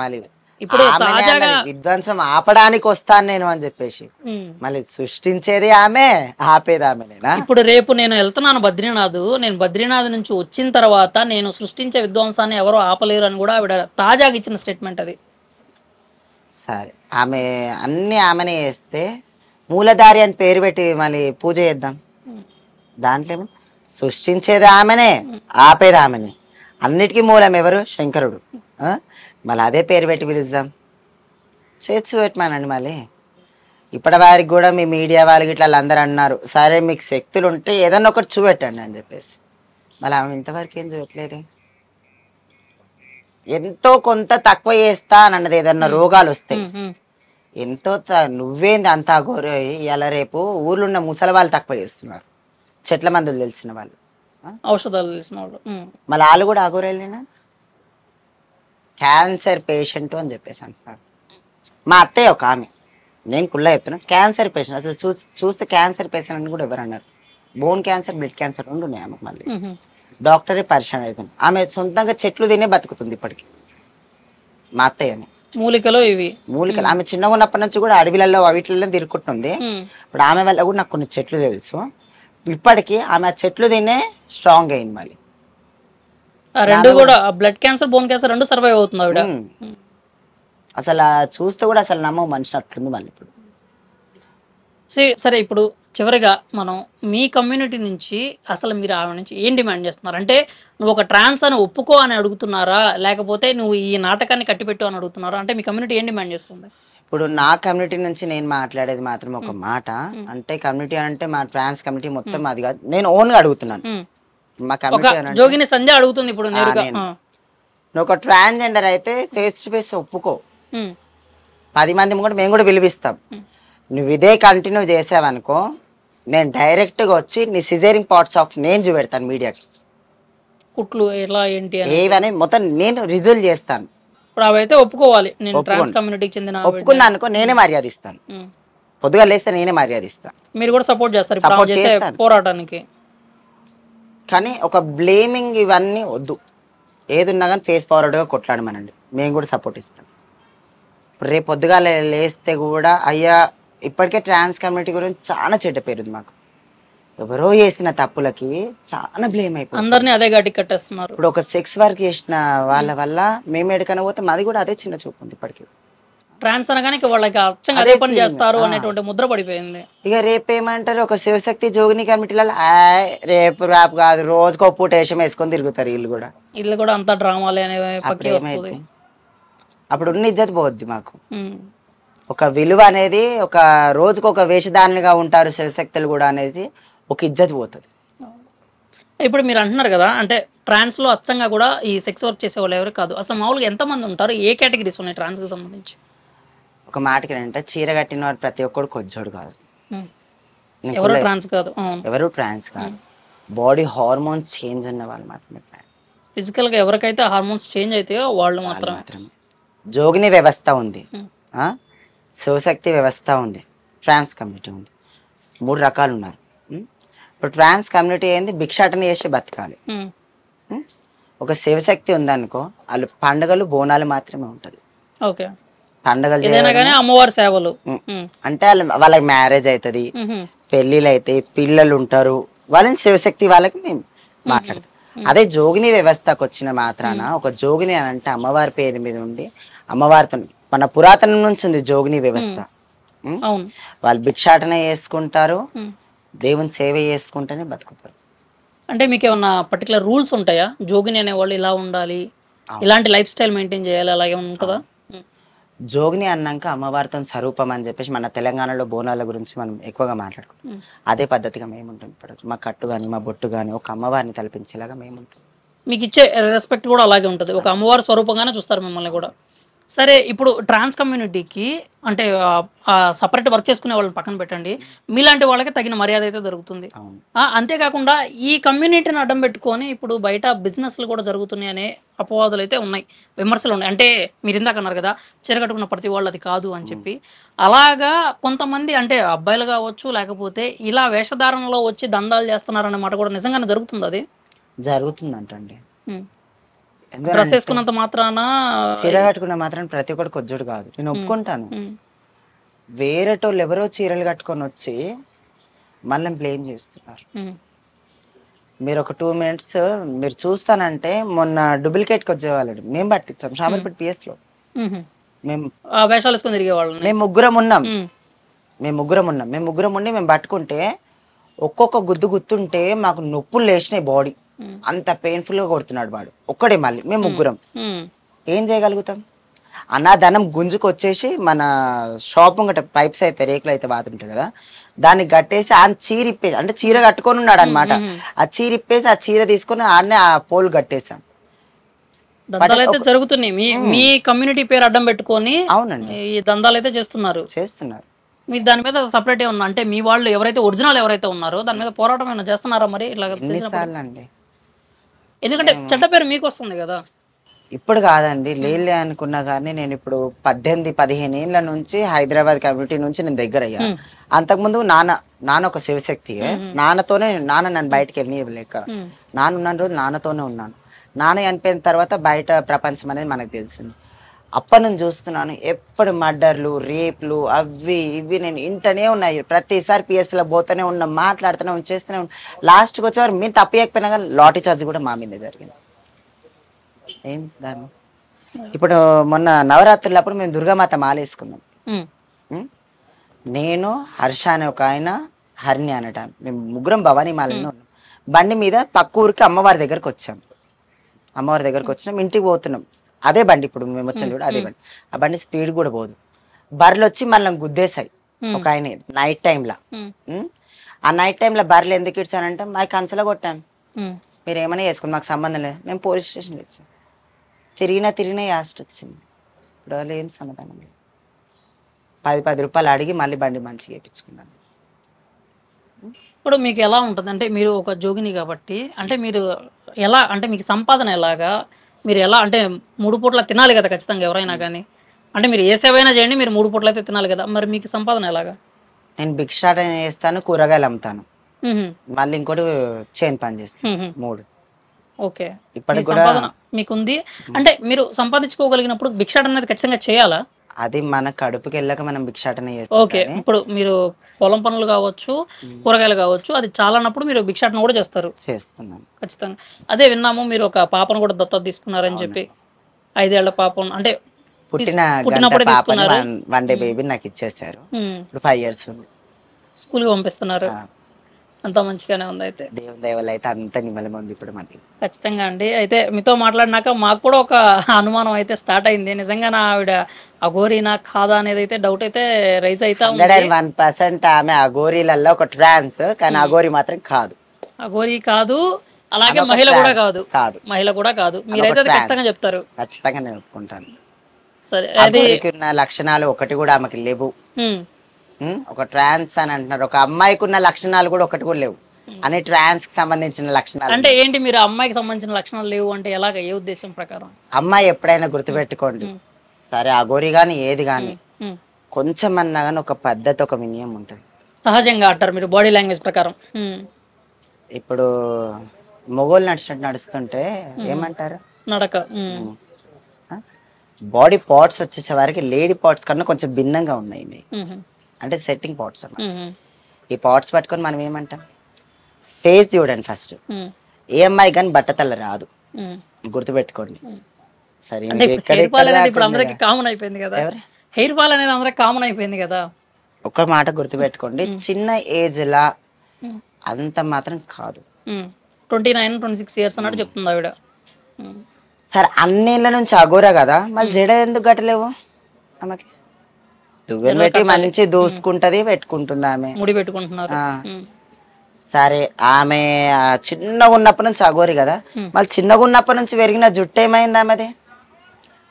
మళ్ళీ ఇప్పుడు తాజాగా విధ్వంసం ఆపడానికి వస్తాను నేను అని చెప్పేసి మళ్ళీ సృష్టించేది ఆమె ఆపేది ఆమె ఇప్పుడు రేపు నేను వెళ్తున్నాను బద్రీనాథ్ నేను బద్రీనాథ్ నుంచి వచ్చిన తర్వాత నేను సృష్టించే విధ్వంసాన్ని ఎవరు ఆపలేరు అని కూడా ఆవిడ తాజాగా ఇచ్చిన స్టేట్మెంట్ అది సరే ఆమె అన్ని ఆమెనే వేస్తే మూలధారి అని పేరు పెట్టి మళ్ళీ పూజ చేద్దాం దాంట్లో సృష్టించేది ఆమెనే ఆపేది ఆమెనే అన్నిటికీ మూలం ఎవరు శంకరుడు మళ్ళీ అదే పేరు పెట్టి పిలుద్దాం చేర్చి పెట్టమానండి మళ్ళీ ఇప్పటి వారికి కూడా మీ మీడియా వాళ్ళకి ఇట్లా అందరూ అన్నారు సరే మీకు శక్తులు ఉంటే ఏదన్నా ఒకటి చూపెట్టండి అని చెప్పేసి మళ్ళీ ఆమె ఇంతవరకు ఏం చూడట్లేదే ఎంతో కొంత తక్కువ చేస్తా అని అన్నది ఏదన్నా రోగాలు వస్తాయి ఎంతో నువ్వేంది అంత అఘోరే ఇలా రేపు ఉన్న ముసలి వాళ్ళు తక్కువ చేస్తున్నారు చెట్ల మందులు తెలిసిన వాళ్ళు ఔషధాలు తెలిసిన వాళ్ళు మళ్ళీ వాళ్ళు కూడా అఘోరేళ్ళేనా క్యాన్సర్ పేషెంట్ అని చెప్పేసి అంటున్నాడు మా అత్తయ్య ఒక ఆమె నేను కుళ్ళ చెప్పిన క్యాన్సర్ పేషెంట్ అసలు చూసి చూస్తే క్యాన్సర్ పేషెంట్ అని కూడా ఎవరన్నారు బోన్ క్యాన్సర్ బ్లడ్ క్యాన్సర్ రెండు ఉన్నాయి ఆమెకు మళ్ళీ డాక్టరే పరిశ్రమ అవుతుంది ఆమె సొంతంగా చెట్లు తినే బతుకుతుంది ఇప్పటికి మా అత్తయ్యని మూలికలు ఇవి మూలికలు ఆమె చిన్నగా ఉన్నప్పటి నుంచి కూడా అడవిలలో వీటిలలో తిరుగుతుంది ఇప్పుడు ఆమె వల్ల కూడా నాకు కొన్ని చెట్లు తెలుసు ఇప్పటికీ ఆమె చెట్లు తినే స్ట్రాంగ్ అయింది మళ్ళీ రెండు కూడా బ్లడ్ క్యాన్సర్ బోన్ క్యాన్సర్ రెండు సర్వైవ్ అవుతుంది అసలు చూస్తే కూడా అసలు నమ్మ మనిషి అట్లుంది మళ్ళీ ఇప్పుడు సరే ఇప్పుడు చివరిగా మనం మీ కమ్యూనిటీ నుంచి అసలు మీరు ఆమె నుంచి ఏం డిమాండ్ చేస్తున్నారు అంటే నువ్వు ఒక ట్రాన్స్ అని ఒప్పుకో అని అడుగుతున్నారా లేకపోతే నువ్వు ఈ నాటకాన్ని కట్టిపెట్టు అని అడుగుతున్నారా అంటే మీ కమ్యూనిటీ ఏం డిమాండ్ చేస్తుంది ఇప్పుడు నా కమ్యూనిటీ నుంచి నేను మాట్లాడేది మాత్రం ఒక మాట అంటే కమ్యూనిటీ అంటే మా ట్రాన్స్ కమ్యూనిటీ మొత్తం అది కాదు నేను ఓన్గా అడుగుతున్నాను జోగిని సంధ్య అడుగుతుంది ఇప్పుడు నువ్వు ఒక ట్రాన్స్జెండర్ అయితే ఫేస్ టు ఫేస్ ఒప్పుకో పది మంది కూడా మేము కూడా పిలిపిస్తాం నువ్వు ఇదే కంటిన్యూ చేసావనుకో నేను డైరెక్ట్గా వచ్చి నీ సిజేరింగ్ పార్ట్స్ ఆఫ్ నేను చూపెడతాను మీడియాకి కుట్లు ఎలా ఏంటి ఏవని మొత్తం నేను రిజల్వ్ చేస్తాను ఇప్పుడు ఒప్పుకోవాలి నేను ట్రాన్స్ చెందిన ఒప్పుకున్నా అనుకో నేనే మర్యాద ఇస్తాను పొద్దుగా లేస్తే నేనే మర్యాద ఇస్తాను మీరు కూడా సపోర్ట్ చేస్తారు పోరాటానికి కానీ ఒక బ్లేమింగ్ ఇవన్నీ వద్దు ఏది ఉన్నా కానీ ఫేస్ ఫార్వర్డ్గా కొట్లాడమనండి మేము కూడా సపోర్ట్ ఇస్తాం ఇప్పుడు రేపు పొద్దుగా లేస్తే కూడా అయ్యా ఇప్పటికే ట్రాన్స్ కమ్యూనిటీ గురించి చాలా చెడ్డ పేరుంది మాకు ఎవరో చేసిన తప్పులకి చాలా బ్లేమ్ అయిపోయింది అదే గడి కట్టేస్తున్నారు ఇప్పుడు ఒక సెక్స్ వర్క్ చేసిన వాళ్ళ వల్ల మేము ఎడకన పోతే మాది కూడా అదే చిన్న చూపు ఉంది ఇప్పటికీ ట్రాన్స్ అనగానే వాళ్ళకి అచ్చంగా అదే పని చేస్తారు అనేటువంటి ముద్ర పడిపోయింది ఇక రేపేమంటారు ఒక శివశక్తి జోగిని కమిటీ రేపు రేపు కాదు రోజుకు ఒక పూట వేసుకొని తిరుగుతారు వీళ్ళు కూడా వీళ్ళు కూడా అంత డ్రామాలే అనేవి అప్పుడు ఉన్న ఇజ్జత్ పోద్ది మాకు ఒక విలువ అనేది ఒక రోజుకు ఒక వేషధారణగా ఉంటారు శివశక్తులు కూడా అనేది ఒక ఇజ్జత్ పోతుంది ఇప్పుడు మీరు అంటున్నారు కదా అంటే ట్రాన్స్లో అచ్చంగా కూడా ఈ సెక్స్ వర్క్ చేసే వాళ్ళు ఎవరు కాదు అసలు మామూలుగా ఎంతమంది ఉంటారు ఏ కేటగిరీస్ ఉన్నాయి ట్రాన్స్కి సంబంధించి ఒక మాటకి అంటే చీర కట్టిన వారు ప్రతి ఒక్కరు కొంచోడు కాదు ఎవరు ట్రాన్స్ కాదు ఎవరు ట్రాన్స్ కాదు బాడీ హార్మోన్స్ చేంజ్ ఉన్న వాళ్ళు మాత్రమే ఫిజికల్ ఫిజికల్గా ఎవరికైతే హార్మోన్స్ చేంజ్ అవుతాయో వాళ్ళు మాత్రమే జోగిని వ్యవస్థ ఉంది శివశక్తి వ్యవస్థ ఉంది ట్రాన్స్ కమ్యూనిటీ ఉంది మూడు రకాలు ఉన్నారు ఇప్పుడు ట్రాన్స్ కమ్యూనిటీ ఏంది భిక్షాటన చేసి బతకాలి ఒక శివశక్తి ఉందనుకో వాళ్ళు పండుగలు బోనాలు మాత్రమే ఉంటుంది ఓకే పండగలు అమ్మవారి సేవలు అంటే వాళ్ళకి మ్యారేజ్ అవుతుంది పెళ్లిళ్ళు అయితే పిల్లలు ఉంటారు వాళ్ళని శివశక్తి వాళ్ళకి మేము మాట్లాడతాం అదే జోగిని వ్యవస్థకు వచ్చిన మాత్రాన ఒక జోగిని అని అంటే అమ్మవారి పేరు మీద ఉంది అమ్మవారితో మన పురాతనం నుంచి ఉంది జోగిని వ్యవస్థ వాళ్ళు భిక్షాటన చేసుకుంటారు దేవుని సేవ చేసుకుంటేనే బతుకుతారు అంటే మీకు ఏమన్నా పర్టికులర్ రూల్స్ ఉంటాయా జోగిని అనే వాళ్ళు ఇలా ఉండాలి ఇలాంటి లైఫ్ స్టైల్ మెయింటైన్ చేయాలి అలాగే ఉంటుందా జోగిని అన్నాక అమ్మవారితో స్వరూపం అని చెప్పేసి మన తెలంగాణలో బోనాల గురించి మనం ఎక్కువగా మాట్లాడుకుంటాం అదే పద్ధతిగా ఉంటాం ఇప్పుడు మా కట్టు కానీ మా బొట్టు కానీ ఒక అమ్మవారిని తలపించేలాగా మేము ఉంటాం మీకు ఇచ్చే రెస్పెక్ట్ కూడా అలాగే ఉంటుంది ఒక అమ్మవారి స్వరూపంగానే చూస్తారు మిమ్మల్ని కూడా సరే ఇప్పుడు ట్రాన్స్ కమ్యూనిటీకి అంటే సపరేట్ వర్క్ చేసుకునే వాళ్ళని పక్కన పెట్టండి మీలాంటి వాళ్ళకి తగిన మర్యాద అయితే దొరుకుతుంది అంతేకాకుండా ఈ కమ్యూనిటీని అడ్డం పెట్టుకొని ఇప్పుడు బయట బిజినెస్లు కూడా జరుగుతున్నాయి అనే అపవాదులు అయితే ఉన్నాయి విమర్శలు ఉన్నాయి అంటే మీరు ఇందాక అన్నారు కదా చెరగట్టుకున్న ప్రతి వాళ్ళు అది కాదు అని చెప్పి అలాగా కొంతమంది అంటే అబ్బాయిలు కావచ్చు లేకపోతే ఇలా వేషధారణలో వచ్చి దందాలు చేస్తున్నారన్నమాట కూడా నిజంగానే జరుగుతుంది అది జరుగుతుంది డ్రెస్ వేసుకున్నంత మాత్రాన చీర కట్టుకున్న మాత్రం ప్రతి ఒక్కటి కొజ్జుడు కాదు నేను ఒప్పుకుంటాను వేరేటోళ్ళు ఎవరో చీరలు కట్టుకొని వచ్చి మళ్ళీ బ్లేమ్ చేస్తున్నారు మీరు ఒక టూ మినిట్స్ మీరు చూస్తానంటే మొన్న డూప్లికేట్ వచ్చేవాళ్ళడు మేము పట్టించాం షామర్పేట పిఎస్ లో మేము వేషాలు మేము ముగ్గురం ఉన్నాం మేము ముగ్గురం ఉన్నాం మేము ముగ్గురం ఉండి మేము పట్టుకుంటే ఒక్కొక్క గుద్దు గుర్తుంటే మాకు నొప్పులు లేచినాయి బాడీ అంత పెయిన్ఫుల్ గా కొడుతున్నాడు వాడు ఒక్కడే మళ్ళీ మేము ముగ్గురం ఏం చేయగలుగుతాం అనాధనం గుంజుకొచ్చేసి మన షాప్ ఉంగట పైప్స్ అయితే రేకులు అయితే బాతుంటాయి కదా దాన్ని కట్టేసి ఆ చీరిప్పేసి అంటే చీర కట్టుకొని ఉన్నాడు అనమాట ఆ చీరిప్పేసి ఆ చీర తీసుకొని ఆడనే ఆ పోల్ కట్టేసాం దందాలు అయితే జరుగుతున్నాయి మీ మీ కమ్యూనిటీ పేరు అడ్డం పెట్టుకొని అవునండి ఈ దందాలు అయితే చేస్తున్నారు చేస్తున్నారు మీరు దాని మీద సపరేట్ ఏమన్నా అంటే మీ వాళ్ళు ఎవరైతే ఒరిజినల్ ఎవరైతే ఉన్నారో దాని మీద పోరాటం ఏమైనా చేస్తున్నారా మరి ఇట్లా అండి ఎందుకంటే చెడ్డ పేరు మీకు వస్తుంది కదా ఇప్పుడు కాదండి లేదు అనుకున్నా కానీ నేను ఇప్పుడు పద్దెనిమిది పదిహేను ఏళ్ళ నుంచి హైదరాబాద్ కమ్యూనిటీ నుంచి నేను దగ్గర అయ్యా అంతకుముందు నాన్న నాన్న ఒక శివశక్తి నాన్నతోనే నాన్న నన్ను బయటకు వెళ్ళలేక నాన్న ఉన్న రోజు నాన్నతోనే ఉన్నాను నాన్న చనిపోయిన తర్వాత బయట ప్రపంచం అనేది మనకు తెలిసింది అప్పటి నుంచి చూస్తున్నాను ఎప్పుడు మర్డర్లు రేపులు అవి ఇవి నేను ఇంటనే ఉన్నాయి ప్రతిసారి పిఎస్సీలో పోతూనే ఉన్నాం మాట్లాడుతూనే చేస్తూనే ఉన్నాం లాస్ట్కి వచ్చేవారు మేము తప్పియకపోయినా కానీ లాటరీ ఛార్జ్ కూడా మా మీద జరిగింది ఏం ధర్మం ఇప్పుడు మొన్న నవరాత్రులప్పుడు మేము దుర్గామాత మాలేసుకున్నాం నేను హర్ష అనే ఒక ఆయన హరిణి అనట మేము ముగ్గురం భవానీ మాలను ఉన్నాం బండి మీద పక్క ఊరికి అమ్మవారి దగ్గరకు వచ్చాం అమ్మవారి దగ్గరకు వచ్చినాం ఇంటికి పోతున్నాం అదే బండి ఇప్పుడు మేము వచ్చాను చూడు అదే బండి ఆ బండి స్పీడ్ కూడా పోదు బర్రెలు వచ్చి మనల్ని గుద్దేశాయి ఒక ఆయన నైట్ టైంలో ఆ నైట్ టైంలో బర్రెలు ఎందుకు ఇచ్చానంటే మా కంచలో కొట్టాం మీరు ఏమైనా వేసుకుని మాకు సంబంధం లేదు మేము పోలీస్ స్టేషన్కి వచ్చాం తిరిగినా తిరిగినా యాస్ట్ వచ్చింది ఇప్పుడు వాళ్ళు ఏం సమాధానం లేదు పది పది రూపాయలు అడిగి మళ్ళీ బండి మంచిగా వేయించుకున్నాను ఇప్పుడు మీకు ఎలా ఉంటుంది అంటే మీరు ఒక జోగిని కాబట్టి అంటే మీరు ఎలా అంటే మీకు సంపాదన ఎలాగా మీరు ఎలా అంటే మూడు పూట్ల తినాలి కదా ఖచ్చితంగా ఎవరైనా కానీ అంటే మీరు ఏ సేవ అయినా చేయండి మీరు మూడు పూట్ల అయితే తినాలి కదా మరి మీకు సంపాదన ఎలాగా నేను భిక్షాట చేస్తాను కూరగాయలు అమ్ముతాను మళ్ళీ ఇంకోటి చేను పని చేస్తాను మూడు ఓకే ఇప్పటికి మీకుంది మీకు ఉంది అంటే మీరు సంపాదించుకోగలిగినప్పుడు భిక్షాట అనేది ఖచ్చితంగా చేయాలా అది మన కడుపుకి వెళ్ళక మనం భిక్షాటన చేస్తాం ఓకే ఇప్పుడు మీరు పొలం పనులు కావచ్చు కూరగాయలు కావచ్చు అది చాలన్నప్పుడు మీరు భిక్షాటన కూడా చేస్తారు చేస్తున్నాం ఖచ్చితంగా అదే విన్నాము మీరు ఒక పాపను కూడా దత్తత తీసుకున్నారని చెప్పి ఐదేళ్ల పాపం అంటే పుట్టిన తీసుకున్నారు వన్ డే బేబీ నాకు ఇచ్చేసారు ఇప్పుడు ఫైవ్ ఇయర్స్ స్కూల్కి పంపిస్తున్నారు అంత మంచిగానే ఉంది అయితే దేవుని దయవల్ల అయితే అంత నిమ్మలం ఉంది ఇప్పుడు మనకి ఖచ్చితంగా అండి అయితే మీతో మాట్లాడినాక మాకు కూడా ఒక అనుమానం అయితే స్టార్ట్ అయింది నిజంగా నా ఆవిడ అఘోరీనా కాదా అనేది అయితే డౌట్ అయితే రైజ్ అవుతా ఉంది వన్ పర్సెంట్ ఆమె అఘోరీలలో ఒక ట్రాన్స్ కానీ అఘోరి మాత్రం కాదు అఘోరీ కాదు అలాగే మహిళ కూడా కాదు కాదు మహిళ కూడా కాదు మీరైతే అది ఖచ్చితంగా చెప్తారు ఖచ్చితంగా నేను సరే అది లక్షణాలు ఒకటి కూడా ఆమెకి లేవు ఒక ట్రాన్స్ అని అంటున్నారు ఒక అమ్మాయికి ఉన్న లక్షణాలు కూడా ఒకటి కూడా లేవు hmm. అని ట్రాన్స్ కి సంబంధించిన లక్షణాలు అంటే ఏంటి మీరు అమ్మాయికి సంబంధించిన లక్షణాలు లేవు అంటే ఎలాగ ఏ ఉద్దేశం ప్రకారం అమ్మాయి ఎప్పుడైనా గుర్తుపెట్టుకోండి hmm. సరే ఆ గోరి గాని ఏది గాని hmm. కొంచెం అన్నా గానీ ఒక పద్ధతి ఒక వినియం ఉంటుంది సహజంగా అంటారు మీరు బాడీ లాంగ్వేజ్ ప్రకారం ఇప్పుడు మొగోలు నడిచినట్టు నడుస్తుంటే ఏమంటారు నడక బాడీ పార్ట్స్ వచ్చేసే వారికి లేడీ పార్ట్స్ కన్నా కొంచెం భిన్నంగా ఉన్నాయి అంటే సెట్టింగ్ పాట్స్ అన్నమాట ఈ పాట్స్ పట్టుకొని మనం ఏమంటాం ఫేస్ చూడండి ఫస్ట్ ఏ అమ్మాయి కానీ బట్టతల రాదు గుర్తుపెట్టుకోండి సరే అందరికి కామన్ అయిపోయింది కదా హెయిర్ అనేది అందరికి కామన్ అయిపోయింది కదా ఒక మాట గుర్తుపెట్టుకోండి చిన్న ఏజ్ లా అంత మాత్రం కాదు twenty nine twenty six years అన్నట్టు సరే అన్నేళ్ళ నుంచి అగోరా కదా మళ్ళీ జడ ఎందుకు గట్టలేవు ఆమెకి దువ్వెన పెట్టి మంచి దూసుకుంటది పెట్టుకుంటుంది ఆమె ముడి పెట్టుకుంటున్నారు సరే ఆమె చిన్నగా ఉన్నప్పటి నుంచి అగోరి కదా మళ్ళీ చిన్నగా ఉన్నప్పటి నుంచి పెరిగిన జుట్టు ఏమైంది ఆమెది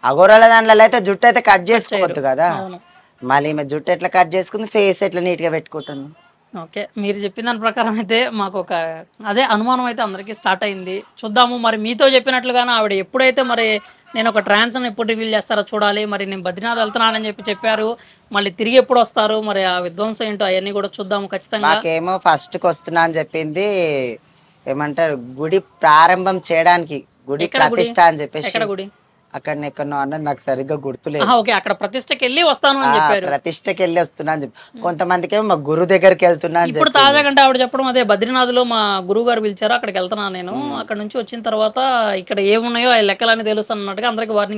అగోరాల దాంట్లో అయితే జుట్టు అయితే కట్ చేసుకోవద్దు కదా మళ్ళీ ఈమె జుట్టు ఎట్లా కట్ చేసుకుంది ఫేస్ ఎట్లా నీట్గా పెట్టుకుంటుంది ఓకే మీరు చెప్పిన దాని ప్రకారం అయితే మాకు ఒక అదే అనుమానం అయితే అందరికీ స్టార్ట్ అయింది చూద్దాము మరి మీతో చెప్పినట్లుగానే ఆవిడ ఎప్పుడైతే మరి నేను ఒక ట్రాన్సన్ ఎప్పుడు రివీల్ చేస్తారో చూడాలి మరి నేను బద్రీనాథ్ వెళ్తున్నానని చెప్పి చెప్పారు మళ్ళీ తిరిగి ఎప్పుడు వస్తారు మరి ఆ విధ్వంసం ఏంటో అవన్నీ కూడా చూద్దాము ఖచ్చితంగా ఏమో ఫస్ట్కి వస్తున్నా అని చెప్పింది ఏమంటారు గుడి ప్రారంభం చేయడానికి గుడి ప్రతిష్ట అని చెప్పేసి గుడి అక్కడ ఎక్కడో అన్నది నాకు సరిగ్గా గుర్తులేదు ఓకే అక్కడ ప్రతిష్టకి వెళ్ళి వస్తాను అని చెప్పారు ప్రతిష్టకి వెళ్ళి వస్తున్నా అని చెప్పి కొంతమందికి మా గురువు దగ్గరికి వెళ్తున్నా ఇప్పుడు తాజాగంటే ఆవిడ చెప్పడం అదే బద్రీనాథ్ లో మా గురువు గారు పిలిచారు అక్కడికి వెళ్తున్నాను నేను అక్కడ నుంచి వచ్చిన తర్వాత ఇక్కడ ఏమున్నాయో ఆ లెక్కలని తెలుస్తాను అన్నట్టుగా అందరికి వార్నింగ్